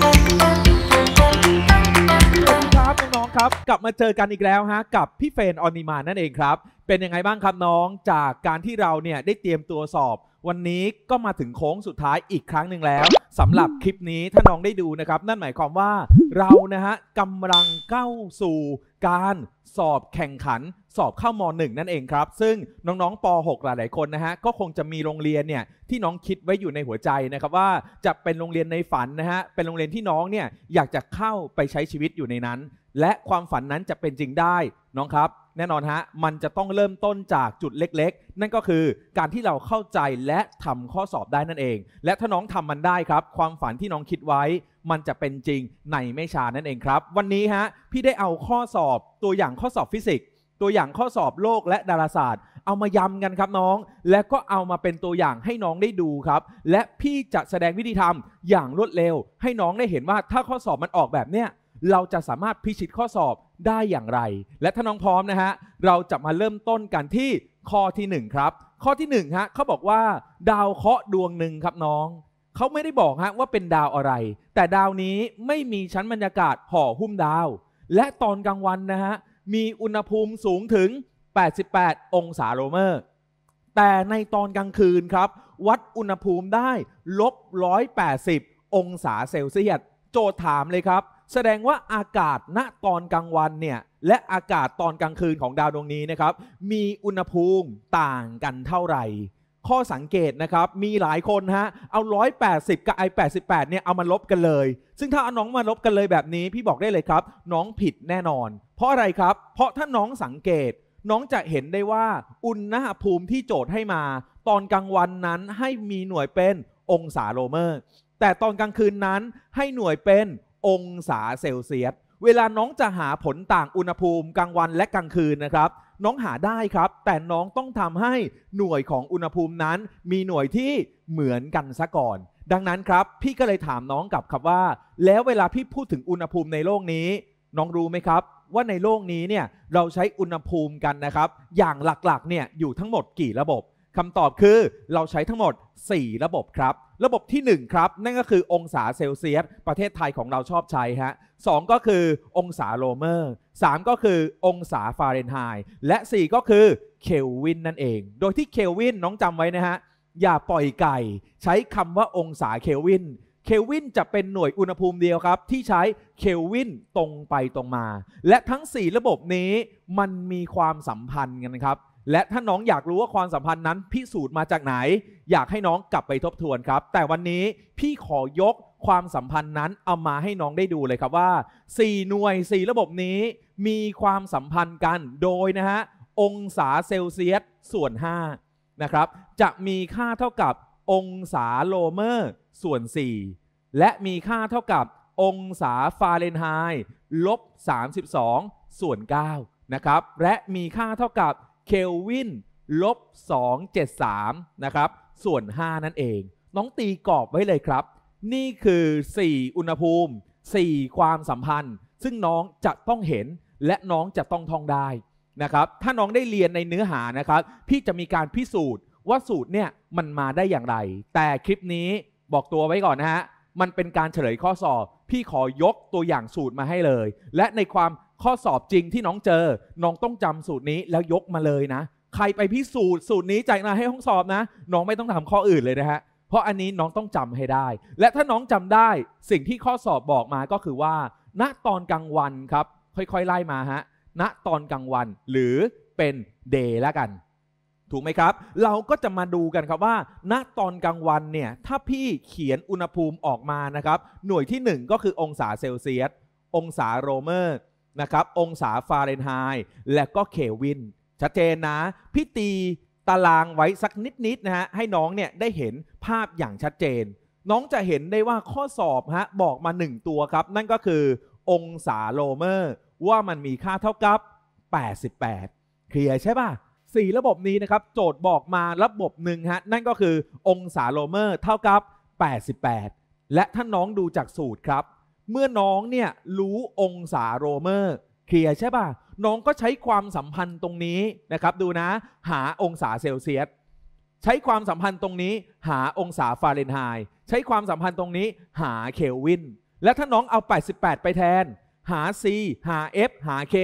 น้องๆครับ กลับมาเจอกันอีกแล้วฮะ กับพี่เฟนออนิมานั่นเองครับ เป็นยังไงบ้างครับ น้องจากการที่เราเนี่ย ได้เตรียมตัวสอบวันนี้ก็มาถึงโค้งสุดท้ายอีกครั้งหนึ่งแล้วสำหรับคลิปนี้ถ้าน้องได้ดูนะครับนั่นหมายความว่าเรานะฮะกำลังเข้าสู่การสอบแข่งขันสอบเข้าม1นั่นเองครับซึ่งน้องๆป .6 หลายๆคนนะฮะก็คงจะมีโรงเรียนเนี่ยที่น้องคิดไว้อยู่ในหัวใจนะครับว่าจะเป็นโรงเรียนในฝันนะฮะเป็นโรงเรียนที่น้องเนี่ยอยากจะเข้าไปใช้ชีวิตอยู่ในนั้นและความฝันนั้นจะเป็นจริงได้น้องครับแน่นอนฮะ มันจะต้องเริ่มต้นจากจุดเล็ก ๆ นั่นก็คือการที่เราเข้าใจและทำข้อสอบได้นั่นเอง และถ้าน้องทำมันได้ครับ ความฝันที่น้องคิดไว้ มันจะเป็นจริงในไม่ช้านั่นเองครับ วันนี้ฮะพี่ได้เอาข้อสอบตัวอย่างข้อสอบฟิสิกส์ตัวอย่างข้อสอบโลก และดาราศาสตร์ เอามายำกันครับน้อง และก็เอามาเป็นตัวอย่างให้น้องได้ดูครับ และพี่จะแสดงวิธีทำอย่างรวดเร็ว ให้น้องได้เห็นว่าถ้าข้อสอบมันออกแบบเนี้ยเราจะสามารถพิชิตข้อสอบได้อย่างไร และถ้าน้องพร้อมนะฮะ เราจะมาเริ่มต้นกันที่ข้อที่1ครับ ข้อที่1ฮะเขาบอกว่าดาวเคราะห์ดวงหนึ่งครับน้อง เขาไม่ได้บอกฮะว่าเป็นดาวอะไร แต่ดาวนี้ไม่มีชั้นบรรยากาศห่อหุ้มดาว และตอนกลางวันนะฮะ มีอุณหภูมิสูงถึง 88 องศาโรเมอร์ แต่ในตอนกลางคืนครับ วัดอุณหภูมิได้ลบ180องศาเซลเซียสโจทย์ถามเลยครับแสดงว่าอากาศณตอนกลางวันเนี่ยและอากาศตอนกลางคืนของดาวดวงนี้นะครับมีอุณหภูมิต่างกันเท่าไหร่ข้อสังเกตนะครับ มีหลายคนฮะเอา 180 กับไอ88เนี่ยเอามาลบกันเลย ซึ่งถ้าเอาน้องมาลบกันเลยแบบนี้ พี่บอกได้เลยครับ น้องผิดแน่นอน เพราะอะไรครับ เพราะถ้าน้องสังเกตน้องจะเห็นได้ว่าอุณหภูมิที่โจทย์ให้มา ตอนกลางวันนั้นให้มีหน่วยเป็นองศาโลเมอร์ แต่ตอนกลางคืนนั้นให้หน่วยเป็นองศาเซลเซียส เวลาน้องจะหาผลต่างอุณหภูมิกลางวันและกลางคืนนะครับ น้องหาได้ครับ แต่น้องต้องทำให้หน่วยของอุณหภูมินั้น มีหน่วยที่เหมือนกันซะก่อน ดังนั้นครับ พี่ก็เลยถามน้องกลับครับว่า แล้วเวลาพี่พูดถึงอุณหภูมิ ในโลกนี้ น้องรู้ไหมครับ ว่าในโลกนี้เนี่ยเราใช้อุณหภูมิกันนะครับ อย่างหลักๆเนี่ยอยู่ทั้งหมดกี่ระบบคำตอบคือเราใช้ทั้งหมด 4 ระบบครับ ระบบที่ 1 ครับ นั่นก็คือองศาเซลเซียส ประเทศไทยของเราชอบใช้ฮะสก็คือองศาโลเมอร์ 3 ก็คือองศาฟาเรนไฮต์และ 4 ก็คือเคลวินนั่นเอง โดยที่เคลวินน้องจำไว้นะฮะ อย่าปล่อยไก่ใช้คำว่าองศาเคลวิน เคลวินจะเป็นหน่วยอุณหภูมิเดียวครับ ที่ใช้เคลวินตรงไปตรงมา และทั้ง 4 ระบบนี้มันมีความสัมพันธ์กันครับและถ้าน้องอยากรู้ว่าความสัมพันธ์นั้นพิสูจน์มาจากไหน อยากให้น้องกลับไปทบทวนครับแต่วันนี้พี่ขอยกความสัมพันธ์นั้นเอามาให้น้องได้ดูเลยครับว่า4หน่วย 4 ระบบนี้มีความสัมพันธ์กันโดยนะฮะองศาเซลเซียสส่วน5นะครับจะมีค่าเท่ากับองศาโลเมอร์ ส่วน 4 และมีค่าเท่ากับองศาฟาเรนไฮต์ลบ 32 ส่วน9นะครับและมีค่าเท่ากับเคลวินลบ273 นะครับ ส่วน 5 นั่นเอง น้องตีกรอบไว้เลยครับ นี่คือ 4 อุณหภูมิ 4 ความสัมพันธ์ ซึ่งน้องจะต้องเห็นและน้องจะต้องท่องได้นะครับ ถ้าน้องได้เรียนในเนื้อหานะครับ พี่จะมีการพิสูจน์ ว่าสูตรเนี่ย มันมาได้อย่างไร แต่คลิปนี้บอกตัวไว้ก่อนนะฮะมันเป็นการเฉลยข้อสอบ พี่ขอยกตัวอย่างสูตรมาให้เลย และในความข้อสอบจริงที่น้องเจอ น้องต้องจำสูตรนี้แล้วยกมาเลยนะ ใครไปพิสูจน์สูตรนี้จากนาให้ห้องสอบนะ น้องไม่ต้องทำข้ออื่นเลยนะฮะ เพราะอันนี้น้องต้องจำให้ได้ และถ้าน้องจำได้ สิ่งที่ข้อสอบบอกมาก็คือว่า ณตอนกลางวันครับ ค่อยๆไล่มาฮะ ณ ตอนกลางวัน หรือเป็นเดย์ละกัน ถูกไหมครับ เราก็จะมาดูกันครับว่า ณ ตอนกลางวันเนี่ย ถ้าพี่เขียนอุณหภูมิออกมานะครับ หน่วยที่1ก็คือองศาเซลเซียส องศาโรเมอร์นะครับองศาฟาเรนไฮต์และก็เควิน ชัดเจนนะพี่ตีตารางไว้สักนิดๆนนะฮะให้น้องเนี่ยได้เห็นภาพอย่างชัดเจน น้องจะเห็นได้ว่าข้อสอบฮะบอกมา 1 ตัวครับ นั่นก็คือองศาโลเมอร์ ว่ามันมีค่าเท่ากับ 88 เคลียร์ใช่ป่ะสี่ระบบนี้นะครับ โจทย์บอกมาระบบหนึ่งฮะนั่นก็คือองศาโลเมอร์เท่ากับ 88 และถ้าน้องดูจากสูตรครับเมื่อน้องเนี่ยรู้องศาโรเมอร์เคลียร์ใช่ป่ะ น้องก็ใช้ความสัมพันธ์ตรงนี้นะครับ ดูนะ หาองศาเซลเซียสใช้ความสัมพันธ์ตรงนี้หาองศาฟาเรนไฮต์ใช้ความสัมพันธ์ตรงนี้หาเคลวิน และถ้าน้องเอา88ไปแทน หา C หา F หา K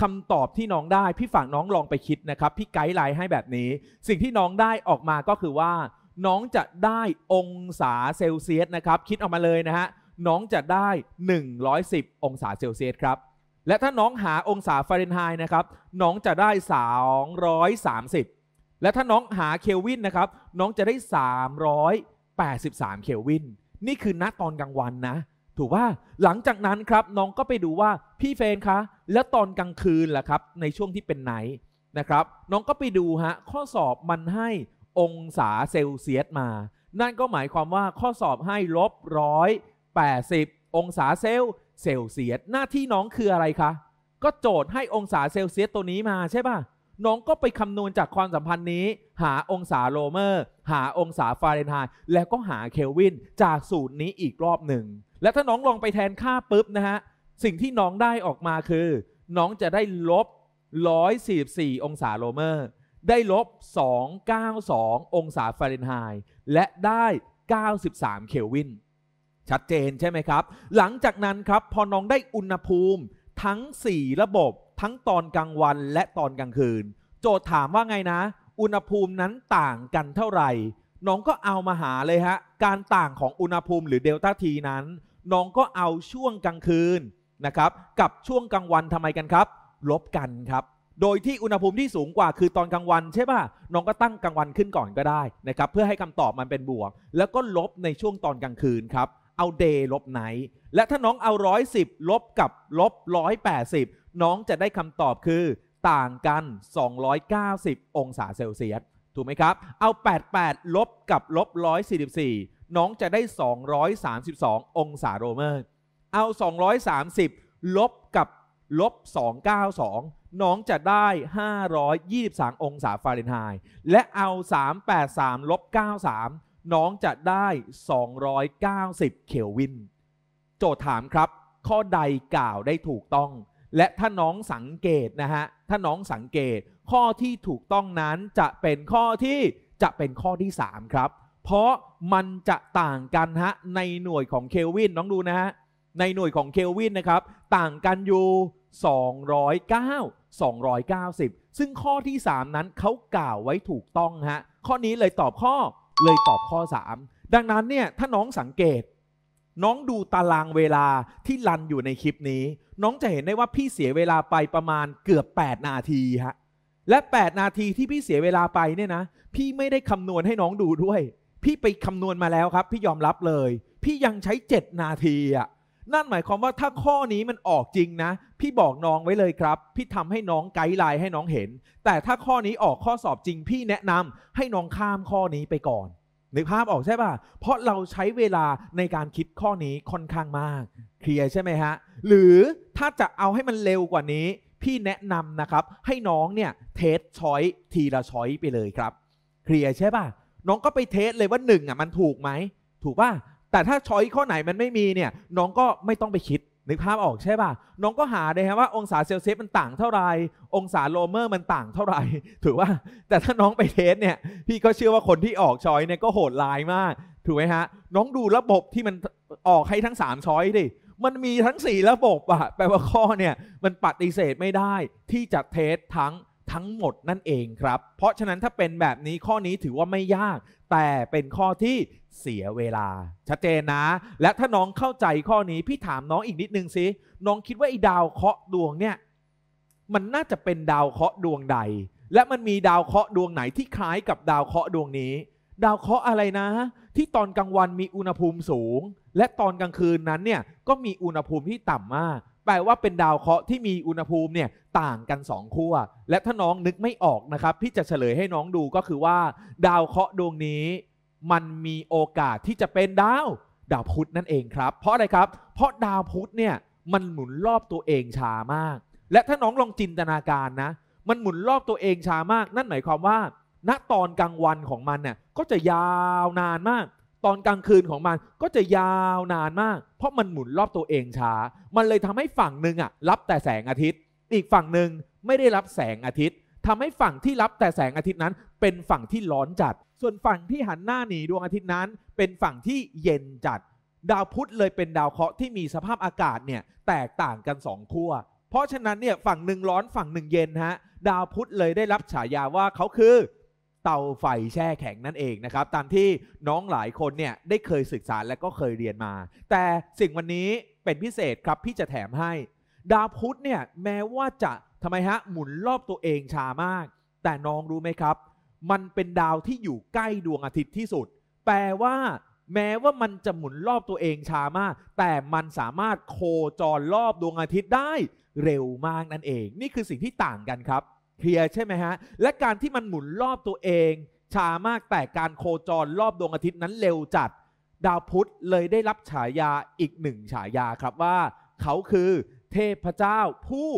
คำตอบที่น้องได้พี่ฝากน้องลองไปคิดนะครับพี่ไกด์ไลน์ให้แบบนี้ สิ่งที่น้องได้ออกมาก็คือว่า น้องจะได้องศาเซลเซียสนะครับ คิดออกมาเลยนะฮะน้องจะได้ 110 องศาเซลเซียสครับ และถ้าน้องหาองศาฟาเรนไฮน์นะครับน้องจะได้230 และถ้าน้องหาเคลวินนะครับน้องจะได้ 383เคลวิน นี่คือณตอนกลางวันนะถูกว่าหลังจากนั้นครับน้องก็ไปดูว่าพี่เฟนคะแล้วตอนกลางคืนล่ะครับในช่วงที่เป็นไหนนะครับน้องก็ไปดูฮะข้อสอบมันให้องศาเซลเซียสมา นั่นก็หมายความว่าข้อสอบให้ลบร้อย80 องศาเซลเซลเซียสหน้าที่น้องคืออะไรคะ ก็โจทย์ให้องศาเซลเซียสตัวนี้มาใช่ป่ะ น้องก็ไปคำนวณจากความสัมพันธ์นี้หาองศาโลเมอร์ หาองศาฟาเรนไฮน์แล้วก็หาเคลวินจากสูตรนี้อีกรอบหนึ่ง และถ้าน้องลองไปแทนค่าปุ๊บนะฮะ สิ่งที่น้องได้ออกมาคือ น้องจะได้ลบ 144 องศาโลเมอร์ ได้ลบ 292 องศาฟาเรนไฮน์และได้ 93เคลวินชัดเจน ใช่ไหมครับ หลังจากนั้นครับพอน้องได้อุณหภูมิทั้ง 4 ระบบทั้งตอนกลางวันและตอนกลางคืน โจทย์ถามว่าไงนะ อุณหภูมินั้นต่างกันเท่าไหร่น้องก็เอามาหาเลยฮะ การต่างของอุณหภูมิหรือเดลต้าทีนั้นน้องก็เอาช่วงกลางคืนนะครับ กับช่วงกลางวันทำไมกันครับ ลบกันครับ โดยที่อุณหภูมิที่สูงกว่าคือตอนกลางวัน ใช่ป่ะน้องก็ตั้งกลางวันขึ้นก่อนก็ได้นะครับเพื่อให้คำตอบมันเป็นบวก แล้วก็ลบในช่วงตอนกลางคืนครับเอาดย์ลบไหนและถ้าน้องเอา 110 ลบกับลบ180น้องจะได้คำตอบคือต่างกัน 290 องศาเซลเซียส ถูกไหมครับ เอา 88 ลบกับลบ144 น้องจะได้ 232 องศาโรเมอร์ เอา 230 ลบกับลบ 292 น้องจะได้ 523 องศาฟาเรนไฮต์และเอา 383ลบ93น้องจะได้ 290 เคลวิน โจทย์ถามครับ ข้อใดกล่าวได้ถูกต้อง และถ้าน้องสังเกตนะฮะ ถ้าน้องสังเกต ข้อที่ถูกต้องนั้นจะเป็นข้อที่ จะเป็นข้อที่ 3 ครับ เพราะมันจะต่างกันฮะ ในหน่วยของเคลวิน น้องดูนะฮะ ในหน่วยของเคลวินนะครับ ต่างกันอยู่ 209 290 ซึ่งข้อที่ 3 นั้นเขากล่าวไว้ถูกต้องฮะ ข้อนี้เลยตอบข้อเลยตอบข้อ 3 ดังนั้นเนี่ยถ้าน้องสังเกต น้องดูตารางเวลาที่ลันอยู่ในคลิปนี้ น้องจะเห็นได้ว่าพี่เสียเวลาไปประมาณเกือบ 8 นาทีฮะ และ 8 นาทีที่พี่เสียเวลาไปเนี่ยนะ พี่ไม่ได้คำนวณให้น้องดูด้วย พี่ไปคำนวณมาแล้วครับ พี่ยอมรับเลย พี่ยังใช้ 7 นาทีอะนั่นหมายความว่าถ้าข้อนี้มันออกจริงนะพี่บอกน้องไว้เลยครับ พี่ทำให้น้องไกด์ไลน์ให้น้องเห็น แต่ถ้าข้อนี้ออกข้อสอบจริง พี่แนะนำให้น้องข้ามข้อนี้ไปก่อนนึกภาพออกใช่ป่ะเพราะเราใช้เวลาในการคิดข้อนี้ค่อนข้างมาก เคลียร์ใช่ไหมฮะหรือถ้าจะเอาให้มันเร็วกว่านี้ พี่แนะนำนะครับให้น้องเนี่ยเทสชอยทีละชอยไปเลยครับ เคลียร์ใช่ป่ะน้องก็ไปเทสเลยว่าหนึ่งอ่ะมันถูกไหมถูกป่ะแต่ถ้าช้อยข้อไหนมันไม่มีเนี่ย น้องก็ไม่ต้องไปคิดนึกภาพออกใช่ป่ะน้องก็หา้ครฮะว่า องศาเซลเซียสมันต่างเท่าไหร่องศาโลเมอร์มันต่างเท่าไหร่ ถือว่า แต่ถ้าน้องไปเทสเนี่ย พี่ก็เชื่อว่าคนที่ออกช้อยเนี่ยก็โหดลายมากถูกไหมฮะน้องดูระบบที่มันออกให้ทั้ง3ช้อยดิมันมีทั้ง4ระบบอะแปลว่าข้อเนี่ยมันปฏิเสธไม่ได้ที่จะเทสทั้งทั้งหมดนั่นเองครับ เพราะฉะนั้นถ้าเป็นแบบนี้ข้อนี้ถือว่าไม่ยาก แต่เป็นข้อที่เสียเวลา ชัดเจนนะ และถ้าน้องเข้าใจข้อนี้พี่ถามน้องอีกนิดนึงสิน้องคิดว่าไอ้ดาวเคราะห์ดวงเนี่ย มันน่าจะเป็นดาวเคราะห์ดวงใด และมันมีดาวเคราะห์ดวงไหนที่คล้ายกับดาวเคราะห์ดวงนี้ ดาวเคราะห์อะไรนะ ที่ตอนกลางวันมีอุณหภูมิสูง และตอนกลางคืนนั้นเนี่ยก็มีอุณหภูมิที่ต่ำมาก แปลว่าเป็นดาวเคราะห์ที่มีอุณหภูมิเนี่ยต่างกันสองขั้วและถ้าน้องนึกไม่ออกนะครับ พี่จะเฉลยให้น้องดูก็คือว่า ดาวเคราะห์ดวงนี้มันมีโอกาสที่จะเป็นดาวดาวพุธนั่นเองครับ เพราะอะไรครับเพราะดาวพุธเนี่ยมันหมุนรอบตัวเองช้ามาก และถ้าน้องลองจินตนาการนะมันหมุนรอบตัวเองช้ามากนั่นหมายความว่า ณตอนกลางวันของมันเนี่ยก็จะยาวนานมาก ตอนกลางคืนของมันก็จะยาวนานมาก เพราะมันหมุนรอบตัวเองช้า มันเลยทำให้ฝั่งหนึ่งอ่ะรับแต่แสงอาทิตย์ อีกฝั่งหนึ่งไม่ได้รับแสงอาทิตย์ ทำให้ฝั่งที่รับแต่แสงอาทิตย์นั้นเป็นฝั่งที่ร้อนจัดส่วนฝั่งที่หันหน้าหนีดวงอาทิตย์นั้น เป็นฝั่งที่เย็นจัดดาวพุธเลยเป็นดาวเคราะห์ที่มีสภาพอากาศเนี่ยแตกต่างกันสองขั้วเพราะฉะนั้นเนี่ยฝั่งหนึ่งร้อนฝั่งหนึ่งเย็นฮะ ดาวพุธเลยได้รับฉายาว่าเขาคือ เตาไฟแช่แข็งนั่นเองนะครับตามที่น้องหลายคนเนี่ยได้เคยศึกษาและก็เคยเรียนมา แต่สิ่งวันนี้เป็นพิเศษครับพี่จะแถมให้ ดาวพุธเนี่ยแม้ว่าจะทำไมฮะหมุนรอบตัวเองช้ามาก แต่น้องรู้ไหมครับมันเป็นดาวที่อยู่ใกล้ดวงอาทิตย์ที่สุด แปลว่า แม้ว่ามันจะหมุนรอบตัวเองช้ามาก แต่มันสามารถโคจรรอบดวงอาทิตย์ได้เร็วมากนั่นเอง นี่คือสิ่งที่ต่างกันครับเคลียร์ใช่ไหมฮะ และการที่มันหมุนรอบตัวเองช้ามากแต่การโคจรรอบดวงอาทิตย์นั้นเร็วจัดดาวพุธเลยได้รับฉายาอีกหนึ่งฉายาครับว่า เขาคือ เทพเจ้าผู้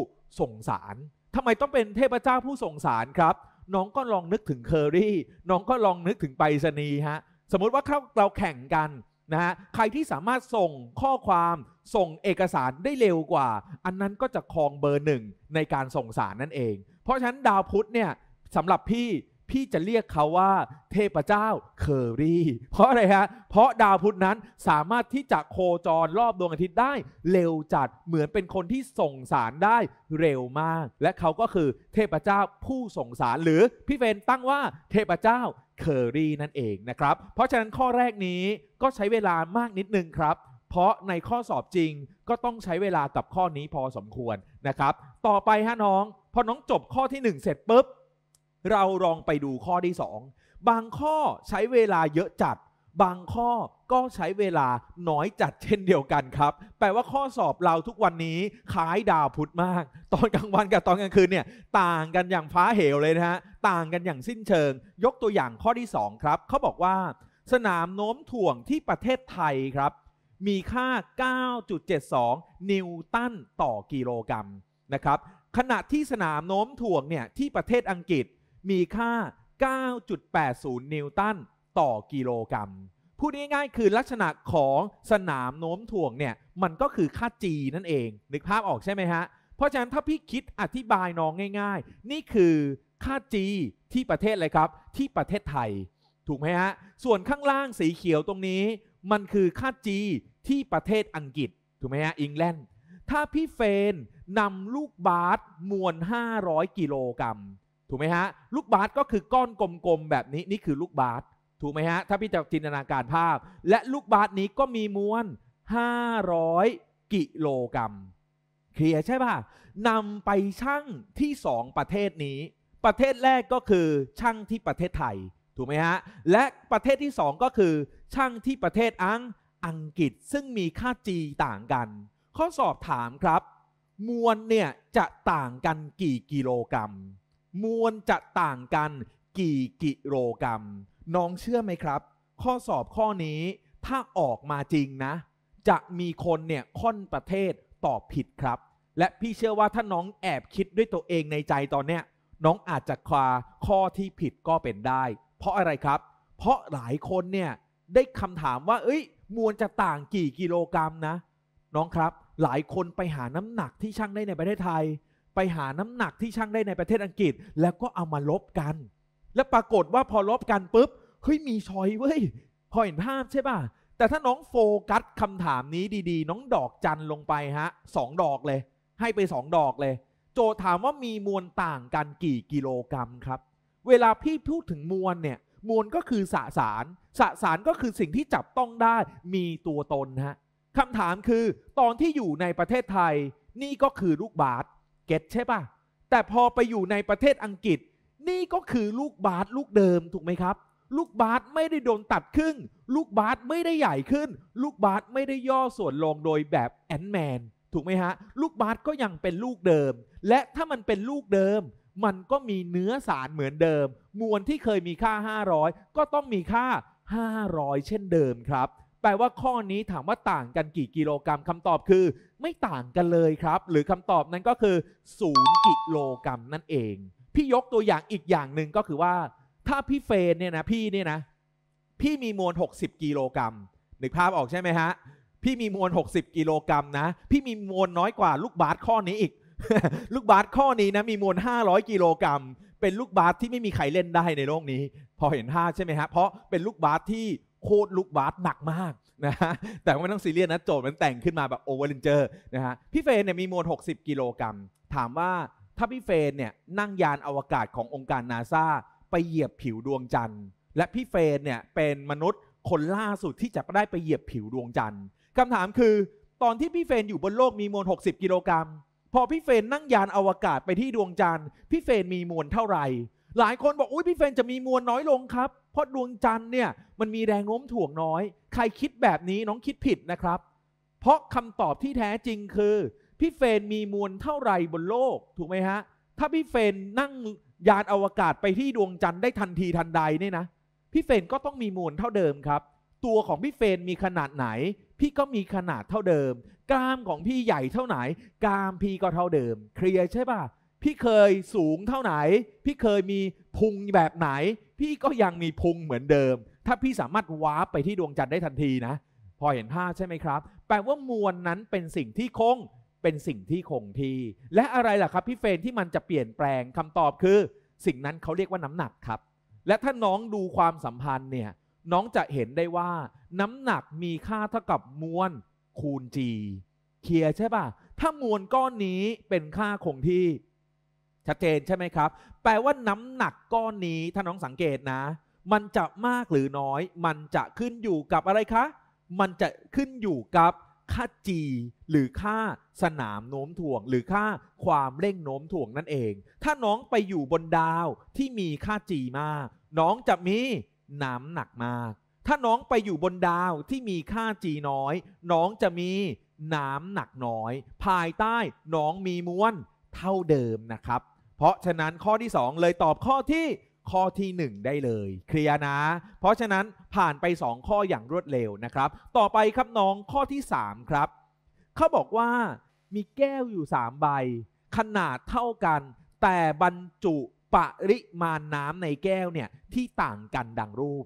ส่งสารทำไมต้องเป็นเทพเจ้าผู้ส่งสารครับน้องก็ลองนึกถึงเคอรี่ น้องก็ลองนึกถึงไปรษณีย์ฮะ สมมุติว่าเราแข่งกันนะฮะ ใครที่สามารถส่งข้อความ ส่งเอกสารได้เร็วกว่า อันนั้นก็จะครองเบอร์หนึ่งในการส่งสารนั่นเอง เพราะฉะนั้นดาวพุธเนี่ยสำหรับพี่พี่จะเรียกเขาว่าเทพเจ้าเคอรี่เพราะอะไรฮะเพราะดาวพุธนั้นสามารถที่จะโคจรรอบดวงอาทิตย์ได้ เร็วจัดเหมือนเป็นคนที่ส่งสารได้เร็วมาก และเขาก็คือเทพเจ้าผู้ส่งสาร หรือพี่เฟนตั้งว่าเทพเจ้าเคอรี่นั่นเองนะครับเพราะฉะนั้นข้อแรกนี้ก็ใช้เวลามากนิดนึงครับ เพราะในข้อสอบจริงก็ต้องใช้เวลากับข้อนี้พอสมควรนะครับ ต่อไปฮะน้องพอน้องจบข้อที่ 1 เสร็จปุ๊บเราลองไปดูข้อที่ 2 บางข้อใช้เวลาเยอะจัด บางข้อก็ใช้เวลาน้อยจัดเช่นเดียวกันครับ แปลว่าข้อสอบเราทุกวันนี้ขายดาวพุธมาก ตอนกลางวันกับตอนกลางคืนเนี่ยต่างกันอย่างฟ้าเหวเลยนะฮะ ต่างกันอย่างสิ้นเชิง ยกตัวอย่างข้อที่2ครับเขาบอกว่า สนามโน้มถ่วงที่ประเทศไทยครับ มีค่า 9.72 นิวตันต่อกิโลกรัมนะครับ ขณะที่สนามโน้มถ่วงเนี่ยที่ประเทศอังกฤษมีค่า 9.80 นิวตัน ต่อกิโลกรัมพูดง่าย ๆ คือลักษณะของสนามโน้มถ่วงเนี่ยมันก็คือค่า g นั่นเอง นึกภาพออกใช่ไหมฮะ เพราะฉะนั้นถ้าพี่คิดอธิบายน้องง่าย ๆ นี่คือ ค่า g ที่ประเทศอะไรครับ ที่ประเทศไทย ถูกไหมฮะ ส่วนข้างล่างสีเขียวตรงนี้ มันคือ ค่า g ที่ประเทศอังกฤษ ถูกไหมฮะอังกฤษถ้าพี่เฟนนำลูกบาสมวล500 กิโลกรัมถูกไหมฮะลูกบาศก็คือก้อนกลมๆ แบบนี้นี่คือลูกบาศถูกไหมฮะถ้าพี่จะจินตนาการภาพ และลูกบาศนี้ก็มีมวล 500 กิโลกรัมเคลียร์ใช่ป่ะนำไปชั่งที่2ประเทศนี้ ประเทศแรกก็คือชั่งที่ประเทศไทยถูกไหมฮะและประเทศที่2ก็คือชั่งที่ประเทศอังอังกฤษซึ่งมีค่า G ต่างกันข้อสอบถามครับ มวลเนี่ยจะต่างกันกี่กิโลกรัมมวลจะต่างกันกี่กิโลกรัม น้องเชื่อไหมครับ ข้อสอบข้อนี้ถ้าออกมาจริงนะ จะมีคนเนี่ยค่อนประเทศตอบผิดครับ และพี่เชื่อว่าถ้าน้องแอบคิดด้วยตัวเองในใจตอนเนี้ยน้องอาจจะควาข้อที่ผิดก็เป็นได้ เพราะอะไรครับ เพราะหลายคนเนี่ยได้คำถามว่า เอ้ย มวลจะต่างกี่กิโลกรัมนะ น้องครับ หลายคนไปหาน้ำหนักที่ช่างได้ในประเทศไทยไปหาน้ำหนักที่ช่างได้ในประเทศอังกฤษ แล้วก็เอามาลบกัน แล้วปรากฏว่าพอลบกัน ปุ๊บ เฮ้ยมีชอยเว้ย พอเห็นภาพใช่ป่ะ แต่ถ้าน้องโฟกัสคำถามนี้ดีๆ น้องดอกจันลงไปฮะสองดอกเลย ให้ไปสองดอกเลย โจถามว่ามีมวลต่างกันกี่กิโลกรรัมครับ เวลาพี่พูดถึงมวลเนี่ย มวลก็คือสสาร สสารก็คือสิ่งที่จับต้องได้มีตัวตนฮะ คำถามคือตอนที่อยู่ในประเทศไทย นี่ก็คือลูกบาศเก็ตใช่ปะ่ะ แต่พอไปอยู่ในประเทศอังกฤษ นี่ก็คือลูกบาสลูกเดิมถูกไหมครับ ลูกบาสไม่ได้โดน ตัด ครึ่ง ลูกบาสไม่ได้ใหญ่ขึ้น ลูกบาสไม่ได้ย่อส่วน ลง โดยแบบ แอนแมนถูกไหมฮะ ลูกบาสก็ยังเป็นลูกเดิม และถ้ามันเป็นลูกเดิม มันก็มีเนื้อสารเหมือนเดิม มวลที่เคยมีค่า 500 ก็ต้องมีค่า 500 เช่นเดิมครับแปลว่าข้อนี้ถามว่าต่างกันกี่กิโลกรัมคำตอบคือ ไม่ต่างกันเลยครับ หรือคำตอบนั้นก็คือ0กิโลกรัมนั่นเอง พี่ยกตัวอย่างอีกอย่างหนึ่งก็คือว่า ถ้าพี่เฟนเนี่ยนะ พี่เนี่ยนะ พี่มีมวล60กิโลกรัมนึกภาพออกใช่ไหมฮะพี่มีมวล60กิโลกรัมนะพี่มีมวลน้อยกว่าลูกบาสข้อนี้อีก ลูกบาสข้อนี้นะมีมวล500กิโลกรัมเป็นลูกบาสที่ไม่มีใครเล่นได้ในโลกนี้ พอเห็นท่าใช่ไหมฮะเพราะเป็นลูกบาสที่โคตรลุกบาสหนักมากนะฮะแต่ไม่ต้องซีเรียสนะโจทย์มันแต่งขึ้นมาแบบโอเวอร์เรนเจอร์นะฮะพี่เฟนเนี่ยมีมวล60 กิโลกรัม ถามว่าถ้าพี่เฟนเนี่ยนั่งยานอวกาศขององค์การนาซาไปเหยียบผิวดวงจันทร์ และพี่เฟนเนี่ยเป็นมนุษย์คนล่าสุดที่จะได้ไปเหยียบผิวดวงจันทร์คำถามคือตอนที่พี่เฟนอยู่บนโลกมีมวล60 กิโลกรัม พอพี่เฟนนั่งยานอวกาศไปที่ดวงจันทร์พี่เฟนมีมวลเท่าไหร่หลายคนบอกอุ้ยพี่เฟนจะมีมวลน้อยลงครับเพราะดวงจันทร์เนี่ยมันมีแรงโน้มถ่วงน้อย ใครคิดแบบนี้น้องคิดผิดนะครับ เพราะคำตอบที่แท้จริงคือพี่เฟนมีมวลเท่าไหร่บนโลกถูกไหมฮะ ถ้าพี่เฟนนั่งยานอวกาศไปที่ดวงจันทร์ได้ทันทีทันใดเนี่ยนะพี่เฟนก็ต้องมีมวลเท่าเดิมครับ ตัวของพี่เฟนมีขนาดไหน พี่ก็มีขนาดเท่าเดิมกล้ามของพี่ใหญ่เท่าไหนกล้ามพี่ก็เท่าเดิม เคลียร์ใช่ป่ะพี่เคยสูงเท่าไหน พี่เคยมีพุงแบบไหน พี่ก็ยังมีพุงเหมือนเดิม ถ้าพี่สามารถวาร์ปไปที่ดวงจันทร์ได้ทันทีนะ พอเห็นภาพใช่ไหมครับ แปลว่ามวลนนั้นเป็นสิ่งที่คง เป็นสิ่งที่คงที่ และอะไรล่ะครับพี่เฟนที่มันจะเปลี่ยนแปลงคำตอบคือ สิ่งนั้นเขาเรียกว่าน้ำหนักครับ และถ้าน้องดูความสัมพันธ์เนี่ยน้องจะเห็นได้ว่า น้ำหนักมีค่าเท่ากับมวลคูณ g เคลียร์ใช่ป่ะถ้ามวลก้อนนี้เป็นค่าคงที่ชัดเจนใช่ไหมครับแปลว่าน้ำหนักก้อนนี้ถ้าน้องสังเกตนะ มันจะมากหรือน้อย มันจะขึ้นอยู่กับอะไรคะ มันจะขึ้นอยู่กับค่า g หรือค่าสนามโน้มถ่วงหรือค่าความเร่ง โน้มถ่วงนั่นเอง ถ้าน้องไปอยู่บนดาวที่มีค่า g มาก น้องจะมีน้ำหนักมากถ้าน้องไปอยู่บนดาวที่มีค่า g น้อย น้องจะมีน้ำหนักน้อย ภายใต้น้องมีมวลเท่าเดิมนะครับ เพราะฉะนั้นข้อที่ 2 เลยตอบข้อที่ข้อที่ 1 ได้เลยเคลียนะ เพราะฉะนั้นผ่านไป 2 ข้ออย่างรวดเร็วนะครับ ต่อไปครับน้องข้อที่ 3 ครับ เขาบอกว่ามีแก้วอยู่3ใบขนาดเท่ากันแต่บรรจุปริมาณน้ำในแก้วเนี่ยที่ต่างกันดังรูป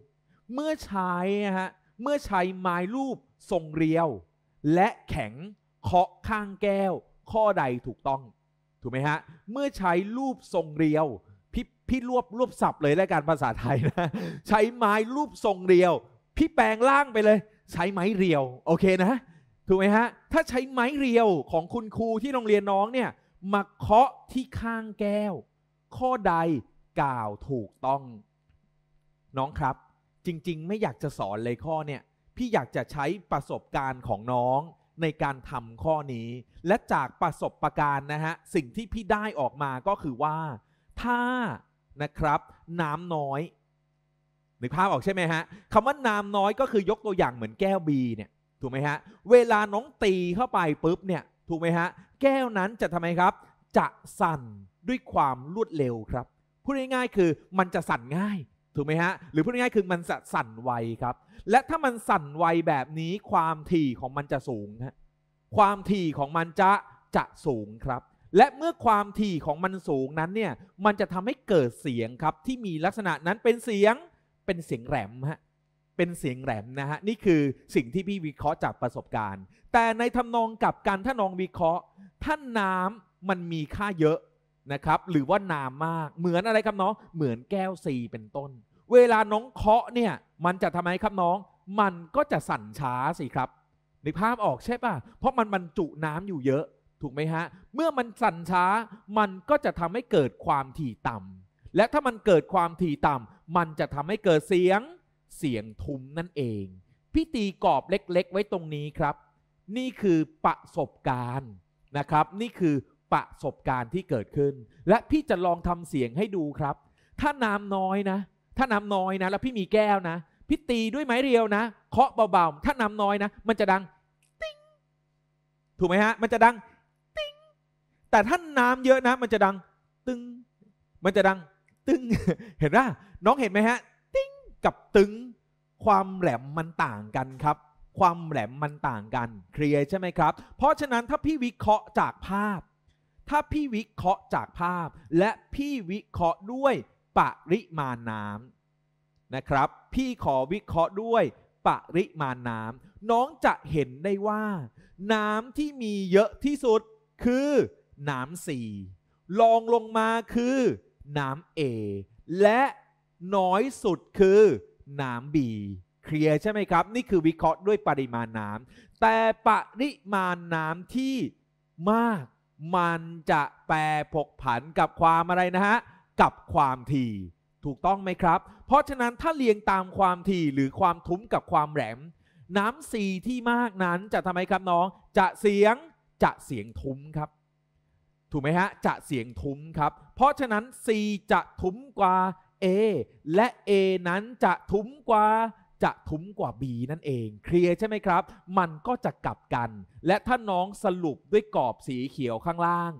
เมื่อใช้ฮะ เมื่อใช้ไม้รูปทรงเรียว และแข็งเคาะข้างแก้ว ข้อใดถูกต้องถูกไหมฮะ เมื่อใช้รูปทรงเรียว พี่พี่รวบรวบสับเลยและการภาษาไทยนะ ใช้ไม้รูปทรงเรียว พี่แปลงล่างไปเลย ใช้ไม้เรียว โอเคนะ ถูกไหมฮะ ถ้าใช้ไม้เรียวของคุณครูที่โรงเรียนน้องเนี่ยมาเคาะที่ข้างแก้ว ข้อใดกล่าวถูกต้อง น้องครับ จริงๆ ไม่อยากจะสอนเลยข้อเนี่ยพี่อยากจะใช้ประสบการณ์ของน้องในการทำข้อนี้ และจากประสบะการณ์นะฮะสิ่งที่พี่ได้ออกมาก็คือว่าถ้านะครับน้ำน้อยนึกภาพออกใช่ไหมฮะคำว่าน้ำน้อยก็คือยกตัวอย่างเหมือนแก้วบีเนี่ยถูกไหมฮะเวลาน้องตีเข้าไปปุ๊บเนี่ยถูกไหมฮะแก้วนั้นจะทำไมครับ จะสั่นด้วยความรวดเร็วครับพูดง่ายๆคือมันจะสั่นง่ายถูกไหมฮะหรือพูดง่ายๆคือมันจะสั่นไวครับและถ้ามันสั่นไวแบบนี้ความถี่ของมันจะสูงฮะความถี่ของมันจะจะสูงครับ และเมื่อความถี่ของมันสูงนั้นเนี่ย มันจะทำให้เกิดเสียงครับ ที่มีลักษณะนั้นเป็นเสียงเป็นเสียงแหลมฮะเป็นเสียงแหลมนะฮะนี่คือสิ่งที่พี่วิเคราะห์จากประสบการณ์ แต่ในทำนองกับการถ้านองวิเคราะห์ ท่าน้ำมันมีค่าเยอะนะครับหรือว่านามมากเหมือนอะไรครับน้องเหมือนแก้วซีเป็นต้น เวลาน้องเคาะเนี่ยมันจะทำไมครับน้อง มันก็จะสั่นช้าสิครับนึกภาพออกใช่ป่ะเพราะมันบรรจุน้ำอยู่เยอะถูกไหมฮะเมื่อมันสั่นช้ามันก็จะทำให้เกิดความถี่ต่ำ และถ้ามันเกิดความถี่ต่ำ มันจะทำให้เกิดเสียง เสียงทุ้มนั่นเองพี่ตีกรอบเล็ก ๆ ไว้ตรงนี้ครับ นี่คือประสบการณ์นะครับ นี่คือประสบการณ์ที่เกิดขึ้น และพี่จะลองทำเสียงให้ดูครับ ถ้าน้ำน้อยนะ ถ้าน้ำน้อยนะ แล้วพี่มีแก้วนะ พี่ตีด้วยไม้เรียวนะ เคาะเบา ๆ ถ้าน้ำน้อยนะ มันจะดังติ้งถูกไหมฮะ มันจะดังติ้งแต่ถ้าน้ำเยอะนะ มันจะดัง ตึงมันจะดัง ตึงเห็นป่า น้องเห็นไหมฮะ ติ้งกับตึงความแหลมมันต่างกันครับ ความแหลมมันต่างกัน เคลียร์ ใช่ไหมครับ เพราะฉะนั้นถ้าพี่วิเคราะห์จากภาพถ้าพี่วิเคราะห์จากภาพ และพี่วิเคราะห์ด้วย ปริมาณน้ำนะครับ พี่ขอวิเคราะห์ด้วย ปริมาณน้ำน้องจะเห็นได้ว่า น้ำที่มีเยอะที่สุดคือน้ำสีรองลงมาคือน้ำเอและน้อยสุดคือ น้ำบีเคลียร์ใช่ไหมครับ นี่คือวิเคราะห์ด้วยปริมาณน้ำแต่ปริมาณน้ำที่มากมันจะแปรผกผันกับความอะไรนะฮะ กับความถี่ถูกต้องไหมครับ เพราะฉะนั้นถ้าเรียงตามความถี่หรือความทุ้มกับความแหลม น้ำสีที่มากนั้นจะทำไมครับน้อง จะเสียง จะเสียงทุ้มครับ ถูกไหมฮะ จะเสียงทุ้มครับ เพราะฉะนั้น C จะทุ้มกว่า A และ A นั้นจะทุ้มกว่าจะทุ้มกว่า B นั่นเอง เคลียร์ใช่ไหมครับ มันก็จะกลับกัน และถ้าน้องสรุปด้วยกรอบสีเขียวข้างล่าง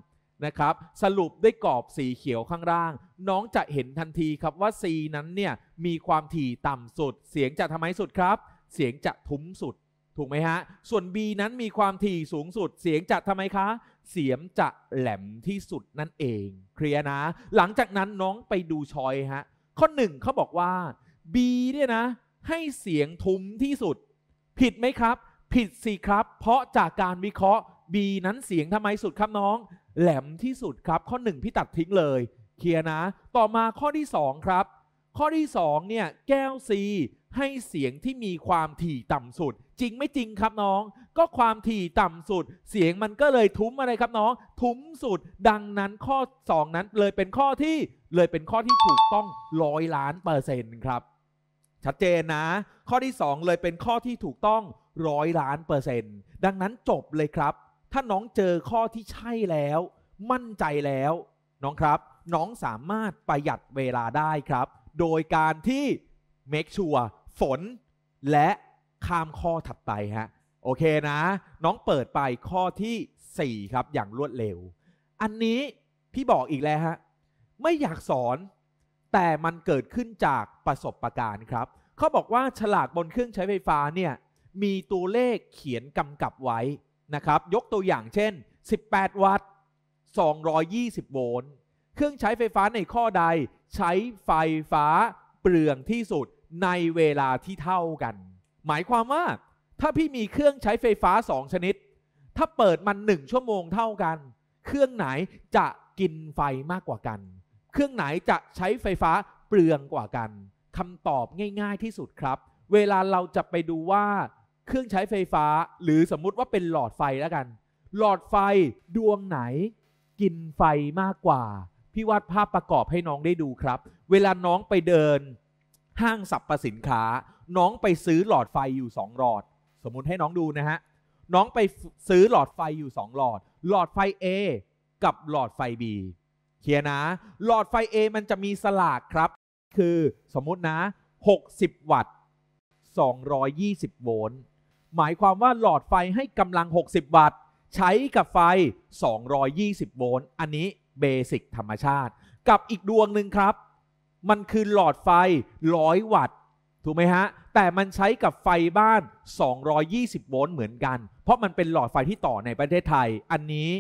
นะครับ สรุปด้วยกรอบสีเขียวข้างล่าง น้องจะเห็นทันทีครับว่า C นั้นเนี่ยมีความถี่ต่ำสุด เสียงจะทำไมสุดครับ เสียงจะทุ้มสุดถูกไหมฮะส่วน B นั้นมีความถี่สูงสุด เสียงจะทำไมคะ เสียงจะแหลมที่สุดนั่นเองเคลียร์นะ หลังจากนั้นน้องไปดูชอยฮะข้อ1เขาบอกว่า B เนี่ยนะให้เสียงทุ้มที่สุด ผิดไหมครับ ผิดสิครับ เพราะจากการวิเคราะห์ B นั้นเสียงทำไมสุดครับน้อง แหลมที่สุดครับ ข้อ1พี่ตัดทิ้งเลยเคลียร์นะ ต่อมาข้อที่2ครับ ข้อที่2เนี่ยแก้ว C ให้เสียงที่มีความถี่ต่ำสุด จริงไม่จริงครับน้อง ก็ความถี่ต่ำสุด เสียงมันก็เลยทุ้มอะไรครับน้องทุ้มสุด ดังนั้นข้อ2นั้นเลยเป็นข้อที่เลยเป็นข้อที่ถูกต้องร้อยล้านเปอร์เซ็นต์ครับชัดเจนนะ ข้อที่ 2 เลยเป็นข้อที่ถูกต้องร้อยล้านเปอร์เซ็นต์ดังนั้นจบเลยครับ ถ้าน้องเจอข้อที่ใช่แล้ว มั่นใจแล้ว น้องครับ น้องสามารถประหยัดเวลาได้ครับ โดยการที่ make sure ฝนและข้ามข้อถัดไปฮะ โอเคนะ น้องเปิดไปข้อที่ 4 ครับอย่างรวดเร็ว อันนี้พี่บอกอีกแล้วฮะไม่อยากสอนแต่มันเกิดขึ้นจากประสบการณ์ครับ เขาบอกว่าฉลากบนเครื่องใช้ไฟฟ้าเนี่ยมีตัวเลขเขียนกำกับไว้นะครับยกตัวอย่างเช่น 18 วัตต์ 220 โวลต์ เครื่องใช้ไฟฟ้าในข้อใดใช้ไฟฟ้าเปลืองที่สุดในเวลาที่เท่ากัน หมายความว่าถ้าพี่มีเครื่องใช้ไฟฟ้า 2 ชนิด ถ้าเปิดมัน 1 ชั่วโมงเท่ากัน เครื่องไหนจะกินไฟมากกว่ากันเครื่องไหนจะใช้ไฟฟ้าเปลืองกว่ากันคำตอบง่ายๆที่สุดครับ เวลาเราจะไปดูว่าเครื่องใช้ไฟฟ้าหรือสมมุติว่าเป็นหลอดไฟแล้วกัน หลอดไฟดวงไหน กินไฟมากกว่า พี่วาดภาพประกอบให้น้องได้ดูครับ เวลาน้องไปเดินห้างสรรพสินค้า น้องไปซื้อหลอดไฟอยู่ 2 หลอด สมมุติให้น้องดูนะฮะน้องไปซื้อหลอดไฟอยู่ 2 หลอด หลอดไฟ A กับหลอดไฟ B เคลียร์นะ หลอดไฟ A มันจะมีสลากครับ คือสมมุตินะ 60 วัตต์ 220 โวลต์ หมายความว่าหลอดไฟให้กำลัง 60 วัตต์ ใช้กับไฟ 220 โวลต์ อันนี้เบสิก ธรรมชาติ กับอีกดวงหนึ่งครับ มันคือหลอดไฟ 100 วัตต์ ถูกไหมฮะ แต่มันใช้กับไฟบ้าน 220 โวลต์เหมือนกัน เพราะมันเป็นหลอดไฟที่ต่อในประเทศไทย อันนี้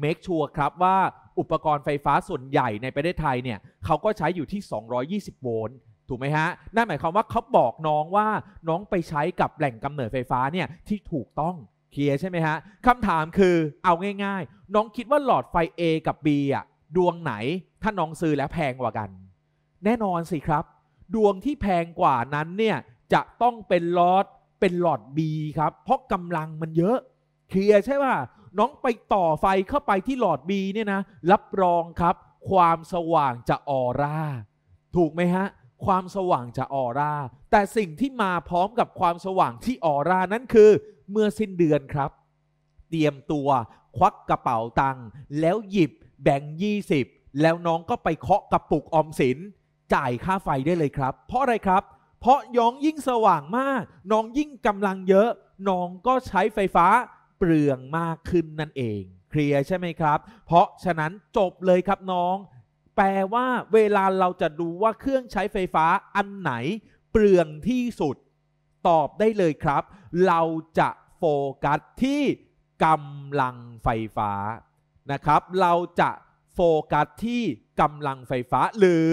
เมคชัวร์ครับว่าอุปกรณ์ไฟฟ้าส่วนใหญ่ในประเทศไทยเนี่ยเขาก็ใช้อยู่ที่ 220 โวลต์ถูกไหมฮะนั่นหมายความว่าเขาบอกน้องว่าน้องไปใช้กับแหล่งกำเนิดไฟฟ้าเนี่ย ที่ถูกต้องเคลียร์ใช่ไหมฮะ คำถามคือเอาง่ายๆ น้องคิดว่าหลอดไฟ A กับ B อ่ะดวงไหน ถ้าน้องซื้อแล้วแพงกว่ากัน แน่นอนสิครับ ดวงที่แพงกว่านั้นเนี่ยจะต้องเป็นหลอดเป็นหลอด B ครับเพราะกำลังมันเยอะเคลียร์ใช่ป่ะน้องไปต่อไฟเข้าไปที่หลอดบีเนี่ยนะ รับรองครับ ความสว่างจะออร่า ถูกไหมฮะ ความสว่างจะออร่า แต่สิ่งที่มาพร้อมกับความสว่างที่ออร่านั้นคือ เมื่อสิ้นเดือนครับ เตรียมตัวควักกระเป๋าตังค์แล้วหยิบแบงค์ยี่สิบแล้วน้องก็ไปเคาะกระปุกออมสินจ่ายค่าไฟได้เลยครับ เพราะอะไรครับ เพราะย้องยิ่งสว่างมาก น้องยิ่งกำลังเยอะน้องก็ใช้ไฟฟ้าเปลืองมากขึ้นนั่นเอง เคลียร์ใช่ไหมครับ เพราะฉะนั้นจบเลยครับน้อง แปลว่าเวลาเราจะดูว่าเครื่องใช้ไฟฟ้าอันไหนเปลืองที่สุด ตอบได้เลยครับ เราจะโฟกัสที่กำลังไฟฟ้านะครับ เราจะโฟกัสที่กำลังไฟฟ้า หรือ